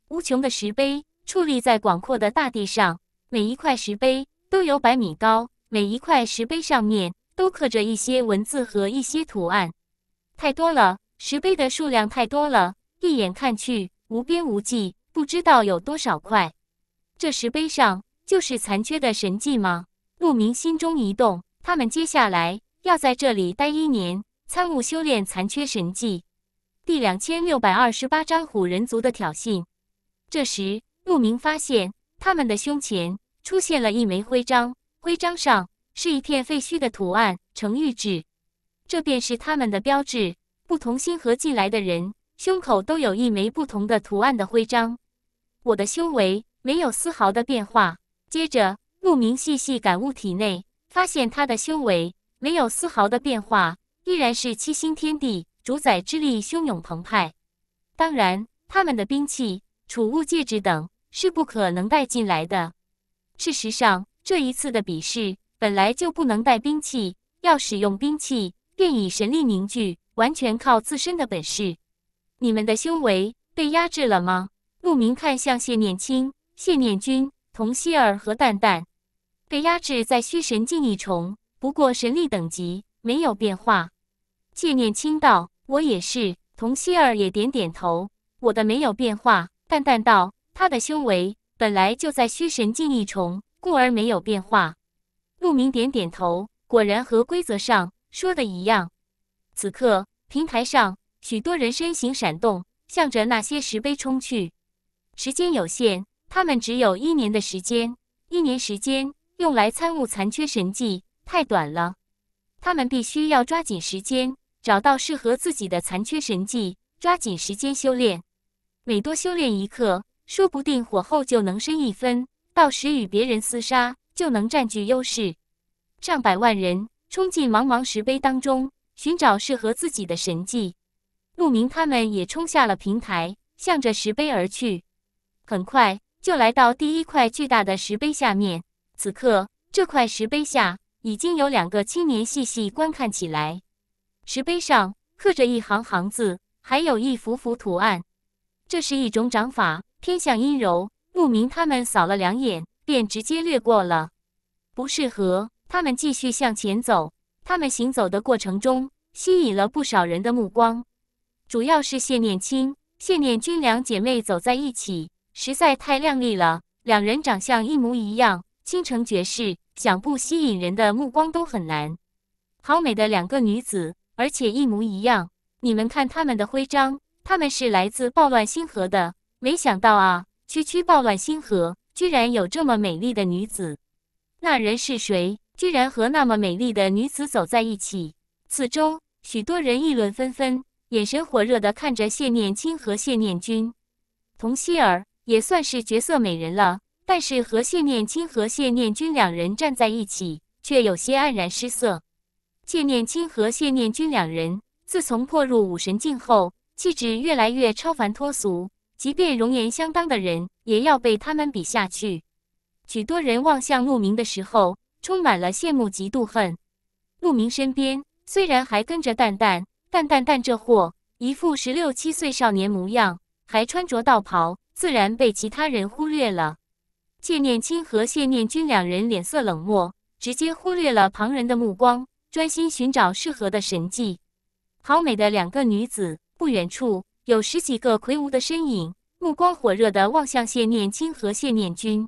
无穷的石碑。矗立在广阔的大地上，每一块石碑都有百米高，每一块石碑上面都刻着一些文字和一些图案。太多了，石碑的数量太多了，一眼看去无边无际，不知道有多少块。这石碑上就是残缺的神迹吗？陆明心中一动，他们接下来要在这里待一年，参悟修炼残缺神迹。第两千六百二十八章虎人族的挑衅。这时。陆明发现他们的胸前出现了一枚徽章，徽章上是一片废墟的图案，成玉制，这便是他们的标志。不同星河进来的人，胸口都有一枚不同的图案的徽章。我的修为没有丝毫的变化。接着，陆明细细感悟体内，发现他的修为没有丝毫的变化，依然是七星天地主宰之力汹涌澎湃。当然，他们的兵器、储物戒指等。是不可能带进来的。事实上，这一次的比试本来就不能带兵器，要使用兵器便以神力凝聚，完全靠自身的本事。你们的修为被压制了吗？陆明看向谢念卿、谢念君、童希儿和蛋蛋，被压制在虚神境一重，不过神力等级没有变化。谢念卿道：“我也是。”童希儿也点点头：“我的没有变化。”蛋蛋道。他的修为本来就在虚神境一重，故而没有变化。陆明点点头，果然和规则上说的一样。此刻平台上，许多人身形闪动，向着那些石碑冲去。时间有限，他们只有一年的时间。一年时间用来参悟残缺神技，太短了。他们必须要抓紧时间，找到适合自己的残缺神技，抓紧时间修炼。每多修炼一刻。说不定火候就能深一分，到时与别人厮杀就能占据优势。上百万人冲进茫茫石碑当中，寻找适合自己的神迹。陆明他们也冲下了平台，向着石碑而去。很快，就来到第一块巨大的石碑下面。此刻，这块石碑下已经有两个青年细细观看起来。石碑上刻着一行行字，还有一幅幅图案。这是一种掌法。偏向阴柔，陆明他们扫了两眼，便直接略过了，不适合。他们继续向前走。他们行走的过程中，吸引了不少人的目光，主要是谢念青、谢念君两姐妹走在一起，实在太靓丽了。两人长相一模一样，倾城绝世，想不吸引人的目光都很难。好美的两个女子，而且一模一样。你们看他们的徽章，他们是来自暴乱星河的。没想到啊，区区暴乱星河居然有这么美丽的女子。那人是谁？居然和那么美丽的女子走在一起。此中，许多人议论纷纷，眼神火热地看着谢念青和谢念君。童心儿也算是绝色美人了，但是和谢念青和谢念君两人站在一起，却有些黯然失色。谢念青和谢念君两人自从破入武神境后，气质越来越超凡脱俗。即便容颜相当的人，也要被他们比下去。许多人望向陆明的时候，充满了羡慕、嫉妒、恨。陆明身边虽然还跟着蛋蛋，蛋蛋蛋这货一副十六七岁少年模样，还穿着道袍，自然被其他人忽略了。谢念卿和谢念君两人脸色冷漠，直接忽略了旁人的目光，专心寻找适合的神迹。好美的两个女子，不远处。有十几个魁梧的身影，目光火热地望向谢念青和谢念君。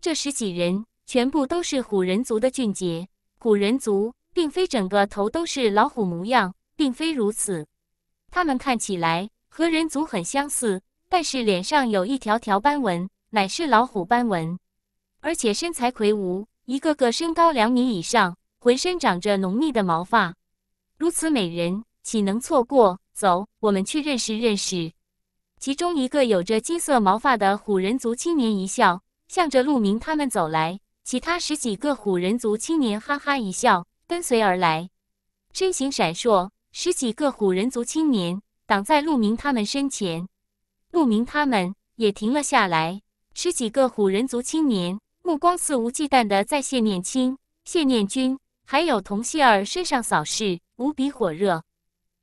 这十几人全部都是虎人族的俊杰。虎人族并非整个头都是老虎模样，并非如此。他们看起来和人族很相似，但是脸上有一条条斑纹，乃是老虎斑纹。而且身材魁梧，一个个身高两米以上，浑身长着浓密的毛发。如此美人，岂能错过？走，我们去认识认识。其中一个有着金色毛发的虎人族青年一笑，向着陆明他们走来。其他十几个虎人族青年哈哈一笑，跟随而来。身形闪烁，十几个虎人族青年挡在陆明他们身前。陆明他们也停了下来。十几个虎人族青年目光肆无忌惮的在谢念青、谢念君还有童希儿身上扫视，无比火热。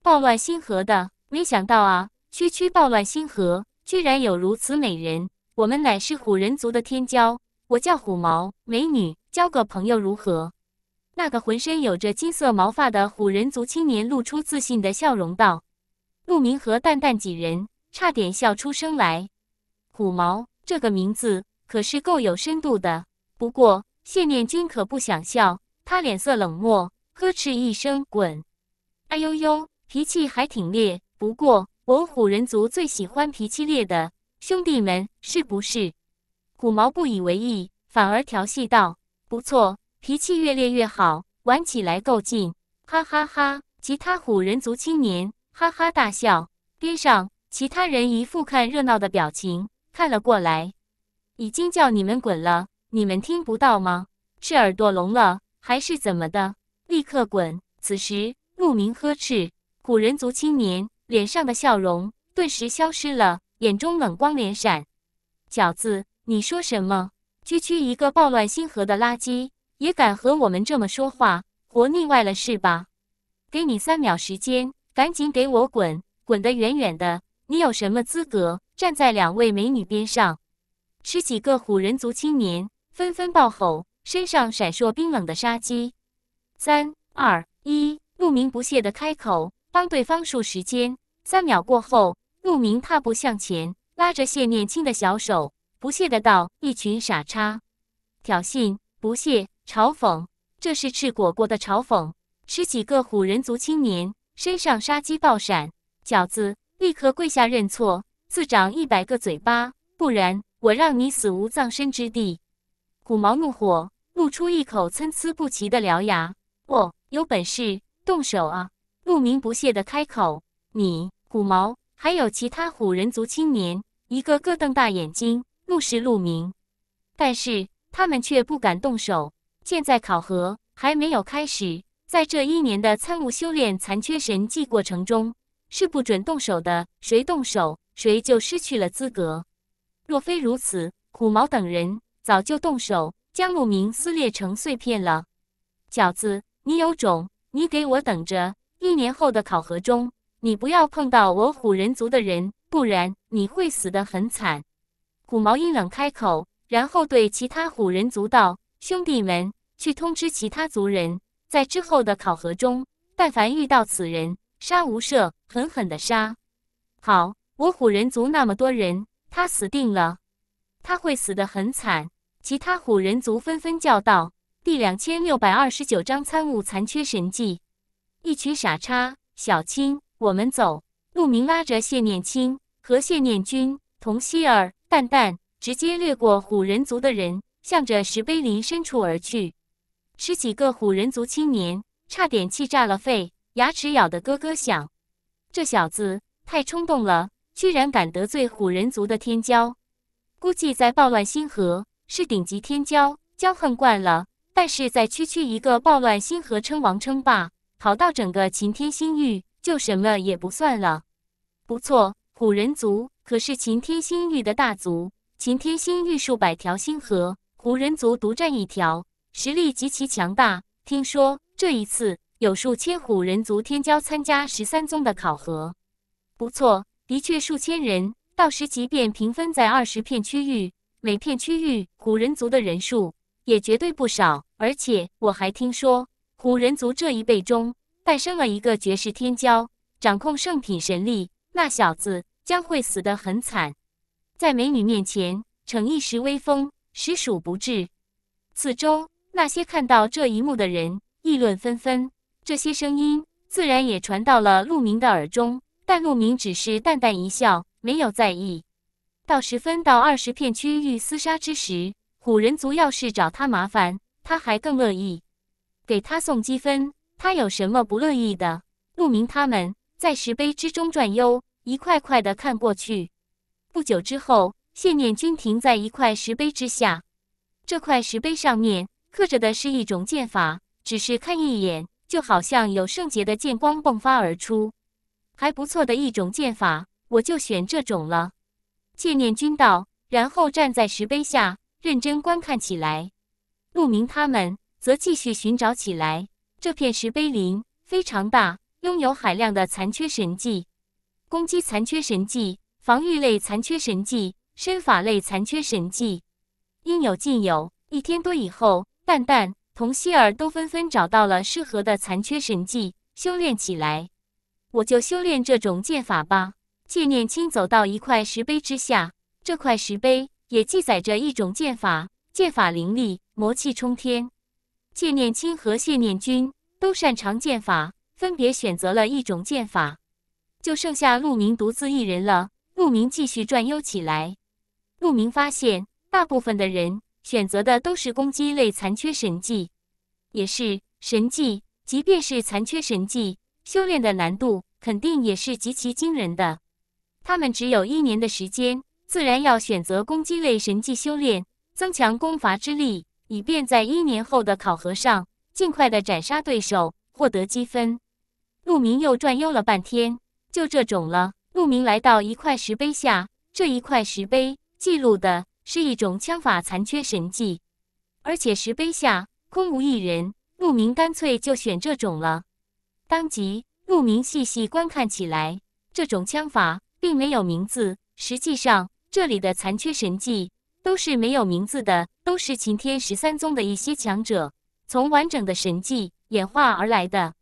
暴乱星河的，没想到啊！区区暴乱星河，居然有如此美人。我们乃是虎人族的天骄，我叫虎毛，美女，交个朋友如何？那个浑身有着金色毛发的虎人族青年露出自信的笑容道。陆明和淡淡几人差点笑出声来。虎毛这个名字可是够有深度的。不过谢念君可不想笑，他脸色冷漠，呵斥一声：“滚！”哎呦呦。脾气还挺烈，不过我虎人族最喜欢脾气烈的兄弟们，是不是？虎毛不以为意，反而调戏道：“不错，脾气越烈越好，玩起来够劲。”哈哈哈！其他虎人族青年哈哈大笑，边上其他人一副看热闹的表情看了过来。已经叫你们滚了，你们听不到吗？是耳朵聋了还是怎么的？立刻滚！此时鹿鸣呵斥。虎人族青年脸上的笑容顿时消失了，眼中冷光连闪。饺子，你说什么？区区一个暴乱星河的垃圾，也敢和我们这么说话？活腻歪了是吧？给你三秒时间，赶紧给我滚滚得远远的！你有什么资格站在两位美女边上？十几个虎人族青年纷纷暴吼，身上闪烁冰冷的杀机。三二一，陆明不屑的开口。帮对方数时间，三秒过后，陆明踏步向前，拉着谢念青的小手，不屑的道：“一群傻叉，挑衅、不屑、嘲讽，这是赤果果的嘲讽！十几个虎人族青年身上杀机爆闪，饺子立刻跪下认错，自掌一百个嘴巴，不然我让你死无葬身之地！”虎毛怒火，露出一口参差不齐的獠牙，我有本事动手啊！鹿鸣不屑地开口：“你，虎毛，还有其他虎人族青年，一个个瞪大眼睛怒视鹿鸣，但是他们却不敢动手。现在考核还没有开始，在这一年的参悟修炼残缺神迹过程中，是不准动手的。谁动手，谁就失去了资格。若非如此，虎毛等人早就动手将鹿鸣撕裂成碎片了。”“饺子，你有种，你给我等着！”一年后的考核中，你不要碰到我虎人族的人，不然你会死得很惨。虎毛阴冷开口，然后对其他虎人族道：“兄弟们，去通知其他族人，在之后的考核中，但凡遇到此人，杀无赦，狠狠的杀！”好，我虎人族那么多人，他死定了，他会死得很惨。其他虎人族纷纷叫道：“第两千六百二十九章参悟残缺神迹。”一曲傻叉，小青，我们走。陆明拉着谢念青和谢念君，同希儿、蛋蛋直接掠过虎人族的人，向着石碑林深处而去。十几个虎人族青年差点气炸了肺，牙齿咬得咯咯响。这小子太冲动了，居然敢得罪虎人族的天骄。估计在暴乱星河是顶级天骄，骄横惯了，但是在区区一个暴乱星河称王称霸。好到整个擎天星域就什么也不算了。不错，虎人族可是擎天星域的大族。擎天星域数百条星河，虎人族独占一条，实力极其强大。听说这一次有数千虎人族天骄参加十三宗的考核。不错，的确数千人。到时即便平分在二十片区域，每片区域虎人族的人数也绝对不少。而且我还听说。虎人族这一辈中诞生了一个绝世天骄，掌控圣品神力，那小子将会死得很惨。在美女面前逞一时威风，实属不智。四周那些看到这一幕的人议论纷纷，这些声音自然也传到了陆明的耳中，但陆明只是淡淡一笑，没有在意。到十分到二十片区域厮杀之时，虎人族要是找他麻烦，他还更乐意。给他送积分，他有什么不乐意的？陆明他们在石碑之中转悠，一块块的看过去。不久之后，谢念君停在一块石碑之下，这块石碑上面刻着的是一种剑法，只是看一眼，就好像有圣洁的剑光迸发而出，还不错的一种剑法，我就选这种了。谢念君道，然后站在石碑下认真观看起来。陆明他们。则继续寻找起来。这片石碑林非常大，拥有海量的残缺神迹，攻击残缺神迹、防御类残缺神迹、身法类残缺神迹，应有尽有。一天多以后，蛋蛋同希尔都纷纷找到了适合的残缺神迹，修炼起来。我就修炼这种剑法吧。谢念青走到一块石碑之下，这块石碑也记载着一种剑法，剑法凌厉，魔气冲天。谢念卿和谢念君都擅长剑法，分别选择了一种剑法，就剩下陆明独自一人了。陆明继续转悠起来。陆明发现，大部分的人选择的都是攻击类残缺神技，也是神技，即便是残缺神技，修炼的难度肯定也是极其惊人的。他们只有一年的时间，自然要选择攻击类神技修炼，增强攻伐之力。以便在一年后的考核上尽快的斩杀对手，获得积分。陆明又转悠了半天，就这种了。陆明来到一块石碑下，这一块石碑记录的是一种枪法残缺神迹，而且石碑下空无一人。陆明干脆就选这种了。当即，陆明细细观看起来，这种枪法并没有名字。实际上，这里的残缺神迹。都是没有名字的，都是擎天十三宗的一些强者，从完整的神迹演化而来的。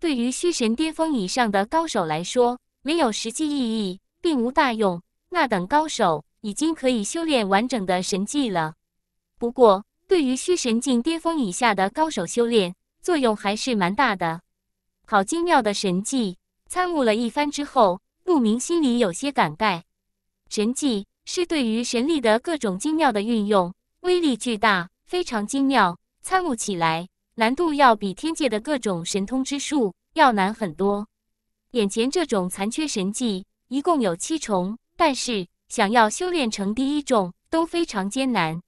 对于虚神巅峰以上的高手来说，没有实际意义，并无大用。那等高手已经可以修炼完整的神迹了。不过，对于虚神境巅峰以下的高手，修炼作用还是蛮大的。好精妙的神迹！参悟了一番之后，陆明心里有些感慨。神迹是对于神力的各种精妙的运用，威力巨大，非常精妙。参悟起来难度要比天界的各种神通之术要难很多。眼前这种残缺神技一共有七重，但是想要修炼成第一重都非常艰难。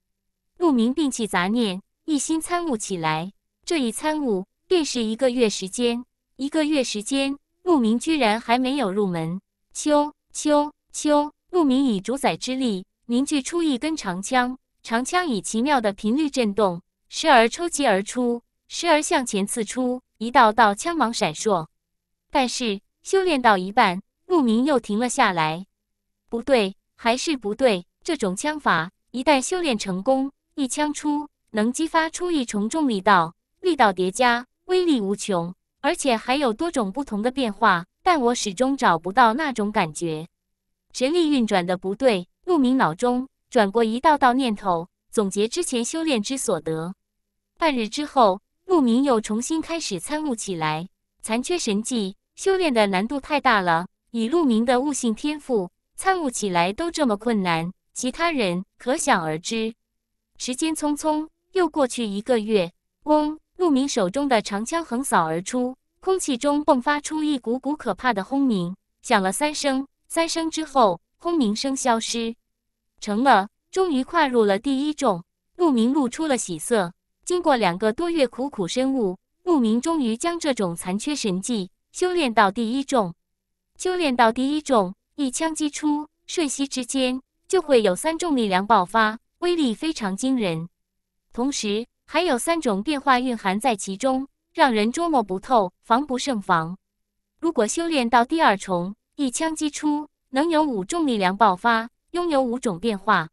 陆明摒弃杂念，一心参悟起来。这一参悟便是一个月时间。一个月时间，陆明居然还没有入门。秋秋秋。陆明以主宰之力凝聚出一根长枪，长枪以奇妙的频率震动，时而抽击而出，时而向前刺出，一道道枪芒闪烁。但是修炼到一半，陆明又停了下来。不对，还是不对。这种枪法一旦修炼成功，一枪出能激发出一重重力道，力道叠加，威力无穷，而且还有多种不同的变化。但我始终找不到那种感觉。神力运转的不对，陆明脑中转过一道道念头，总结之前修炼之所得。半日之后，陆明又重新开始参悟起来。残缺神技修炼的难度太大了，以陆明的悟性天赋，参悟起来都这么困难，其他人可想而知。时间匆匆，又过去一个月。嗡，陆明手中的长枪横扫而出，空气中迸发出一股股可怕的轰鸣，响了三声。三声之后，轰鸣声消失，成了，终于跨入了第一重。陆明露出了喜色。经过两个多月苦苦深悟，陆明终于将这种残缺神技修炼到第一重。修炼到第一重，一枪击出，瞬息之间就会有三重力量爆发，威力非常惊人。同时还有三种变化蕴含在其中，让人捉摸不透，防不胜防。如果修炼到第二重，一枪击出，能有五种力量爆发，拥有五种变化。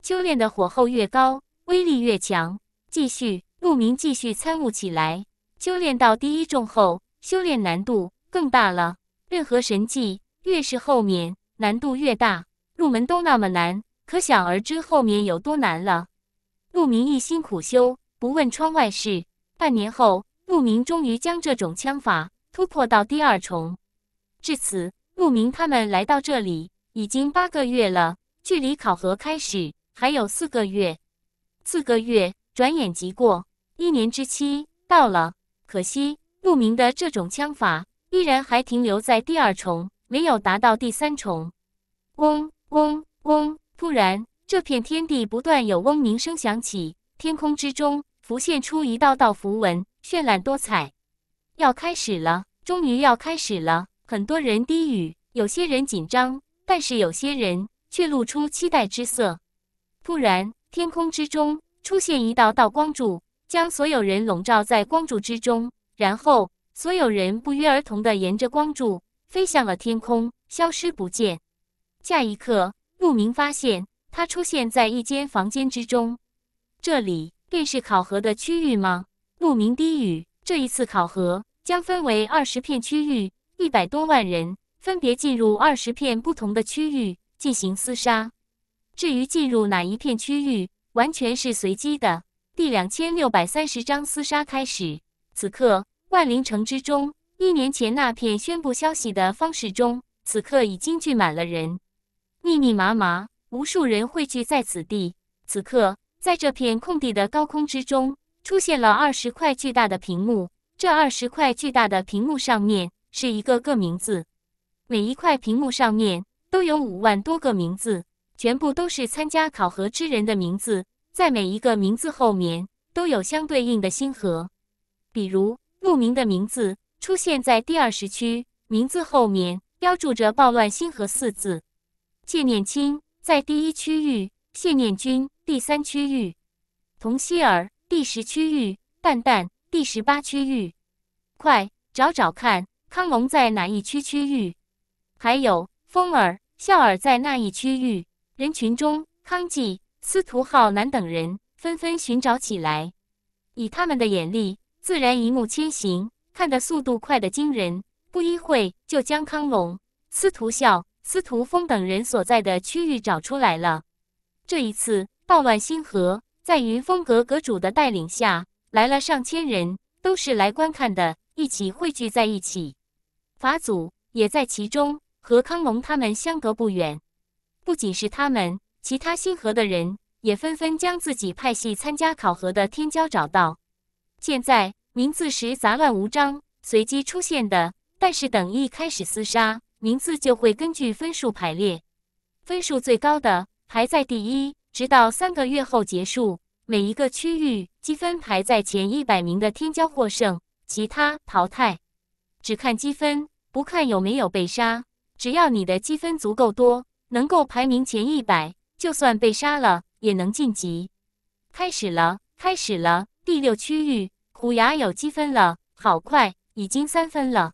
修炼的火候越高，威力越强。继续，陆明继续参悟起来。修炼到第一重后，修炼难度更大了。任何神技，越是后面，难度越大。入门都那么难，可想而知后面有多难了。陆明一心苦修，不问窗外事。半年后，陆明终于将这种枪法突破到第二重。至此。陆明他们来到这里已经八个月了，距离考核开始还有四个月。四个月转眼即过，一年之期到了。可惜陆明的这种枪法依然还停留在第二重，没有达到第三重。嗡嗡嗡！突然，这片天地不断有嗡鸣声响起，天空之中浮现出一道道符文，绚烂多彩。要开始了，终于要开始了！很多人低语，有些人紧张，但是有些人却露出期待之色。突然，天空之中出现一道道光柱，将所有人笼罩在光柱之中。然后，所有人不约而同地沿着光柱飞向了天空，消失不见。下一刻，陆明发现他出现在一间房间之中。这里便是考核的区域吗？陆明低语。这一次考核将分为二十片区域。一百多万人分别进入二十片不同的区域进行厮杀。至于进入哪一片区域，完全是随机的。第两千六百三十章厮杀开始。此刻，万灵城之中，一年前那片宣布消息的方式中，此刻已经聚满了人，密密麻麻，无数人汇聚在此地。此刻，在这片空地的高空之中，出现了二十块巨大的屏幕。这二十块巨大的屏幕上面。是一个个名字，每一块屏幕上面都有五万多个名字，全部都是参加考核之人的名字。在每一个名字后面都有相对应的星河，比如陆明的名字出现在第二十区，名字后面标注着暴乱星河四字。谢念清在第一区域，谢念君第三区域，童希儿第十区域，蛋蛋第十八区域。快找找看！康龙在哪一区区域？还有风儿、笑儿在那一区域？人群中，康济、司徒浩南等人纷纷寻找起来。以他们的眼力，自然一目千行，看的速度快得惊人。不一会，就将康龙、司徒笑、司徒风等人所在的区域找出来了。这一次暴乱星河在云峰阁阁主的带领下来了上千人，都是来观看的。一起汇聚在一起，法祖也在其中，和康龙他们相隔不远。不仅是他们，其他星河的人也纷纷将自己派系参加考核的天骄找到。现在名字时杂乱无章，随机出现的。但是等一开始厮杀，名字就会根据分数排列，分数最高的排在第一。直到三个月后结束，每一个区域积分排在前一百名的天骄获胜。其他淘汰，只看积分，不看有没有被杀。只要你的积分足够多，能够排名前一百，就算被杀了也能晋级。开始了，开始了！第六区域，虎牙有积分了，好快，已经三分了。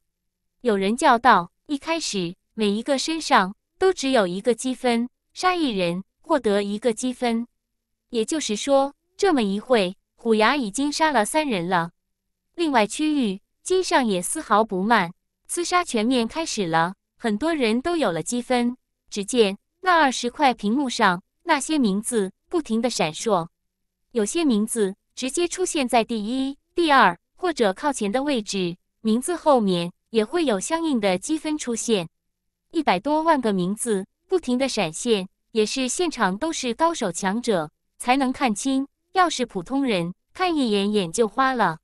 有人叫道：“一开始每一个身上都只有一个积分，杀一人获得一个积分，也就是说，这么一会，虎牙已经杀了三人了。”另外区域机上也丝毫不慢，厮杀全面开始了，很多人都有了积分。只见那二十块屏幕上那些名字不停的闪烁，有些名字直接出现在第一、第二或者靠前的位置，名字后面也会有相应的积分出现。一百多万个名字不停的闪现，也是现场都是高手强者才能看清，要是普通人看一眼眼就花了。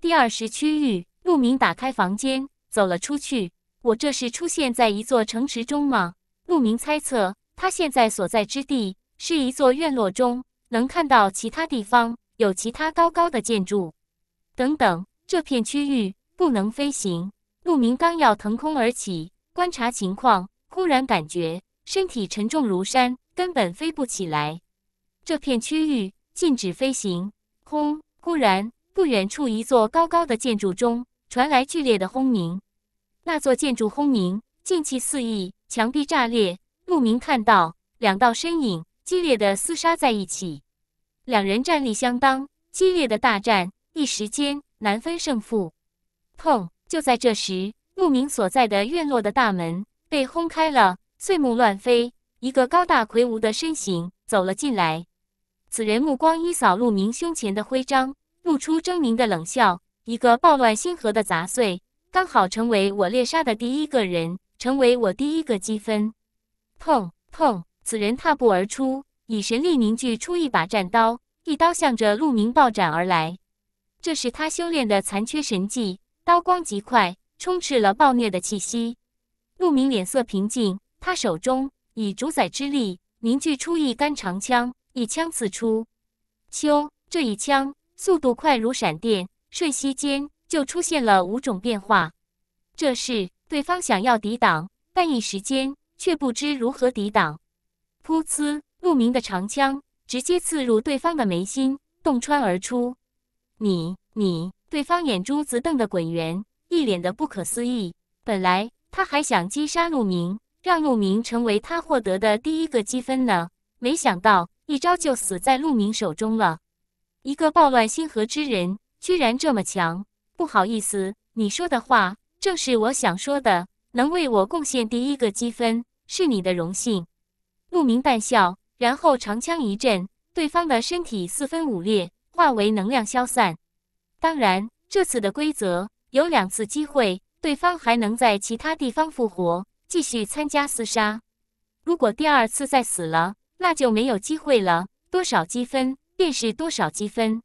第二十区域，鹿鸣打开房间，走了出去。我这是出现在一座城池中吗？鹿鸣猜测，他现在所在之地是一座院落中，能看到其他地方有其他高高的建筑。等等，这片区域不能飞行。鹿鸣刚要腾空而起观察情况，忽然感觉身体沉重如山，根本飞不起来。这片区域禁止飞行。轰！忽然。不远处，一座高高的建筑中传来剧烈的轰鸣。那座建筑轰鸣，劲气四溢，墙壁炸裂。鹿鸣看到两道身影激烈的厮杀在一起，两人战力相当，激烈的大战一时间难分胜负。砰！就在这时，鹿鸣所在的院落的大门被轰开了，碎木乱飞，一个高大魁梧的身形走了进来。此人目光一扫鹿鸣胸前的徽章。露出狰狞的冷笑，一个暴乱星河的杂碎，刚好成为我猎杀的第一个人，成为我第一个积分。砰砰！此人踏步而出，以神力凝聚出一把战刀，一刀向着陆明暴斩而来。这是他修炼的残缺神技，刀光极快，充斥了暴虐的气息。陆明脸色平静，他手中以主宰之力凝聚出一杆长枪，一枪刺出。咻！这一枪。速度快如闪电，瞬息间就出现了五种变化。这是对方想要抵挡，但一时间却不知如何抵挡。噗呲！陆明的长枪直接刺入对方的眉心，洞穿而出。你你！对方眼珠子瞪得滚圆，一脸的不可思议。本来他还想击杀陆明，让陆明成为他获得的第一个积分呢，没想到一招就死在陆明手中了。一个暴乱星河之人居然这么强，不好意思，你说的话正是我想说的。能为我贡献第一个积分，是你的荣幸。鹿鸣淡笑，然后长枪一震，对方的身体四分五裂，化为能量消散。当然，这次的规则有两次机会，对方还能在其他地方复活，继续参加厮杀。如果第二次再死了，那就没有机会了。多少积分？便是多少积分？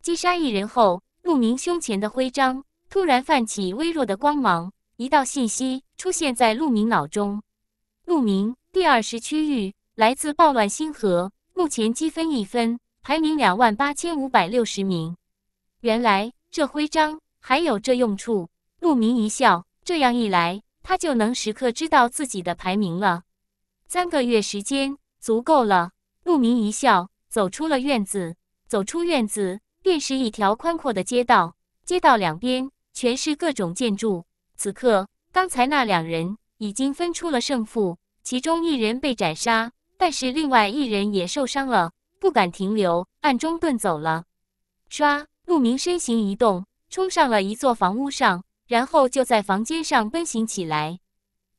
击杀一人后，陆明胸前的徽章突然泛起微弱的光芒，一道信息出现在陆明脑中。陆明第二十区域，来自暴乱星河，目前积分一分，排名两万八千五百六十名。原来这徽章还有这用处。陆明一笑，这样一来，他就能时刻知道自己的排名了。三个月时间足够了。陆明一笑。走出了院子，走出院子便是一条宽阔的街道，街道两边全是各种建筑。此刻，刚才那两人已经分出了胜负，其中一人被斩杀，但是另外一人也受伤了，不敢停留，暗中遁走了。唰，陆明身形一动，冲上了一座房屋上，然后就在房间上奔行起来。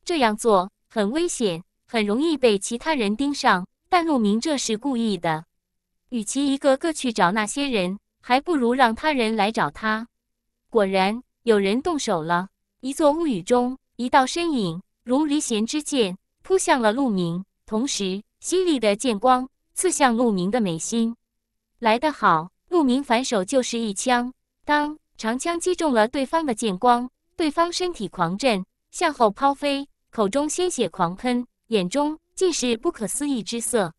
这样做很危险，很容易被其他人盯上，但陆明这是故意的。与其一个个去找那些人，还不如让他人来找他。果然，有人动手了。一座屋宇中，一道身影如离弦之箭扑向了陆明，同时犀利的剑光刺向陆明的眉心。来得好！陆明反手就是一枪，当长枪击中了对方的剑光，对方身体狂震，向后抛飞，口中鲜血狂喷，眼中尽是不可思议之色。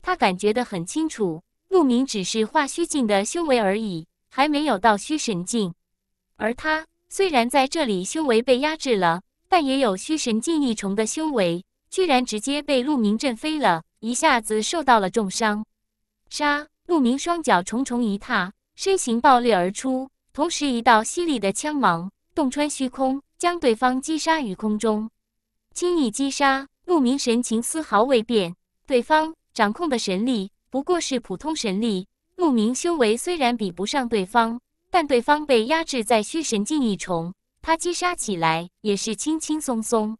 他感觉得很清楚。陆明只是化虚境的修为而已，还没有到虚神境。而他虽然在这里修为被压制了，但也有虚神境一重的修为，居然直接被陆明震飞了，一下子受到了重伤。杀！陆明双脚重重一踏，身形爆裂而出，同时一道犀利的枪芒洞穿虚空，将对方击杀于空中。轻易击杀，陆明神情丝毫未变。对方掌控的神力。不过是普通神力，陆明修为虽然比不上对方，但对方被压制在虚神境一重，他击杀起来也是轻轻松松。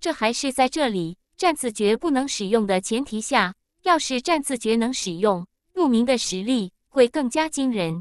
这还是在这里战字诀不能使用的前提下，要是战字诀能使用，陆明的实力会更加惊人。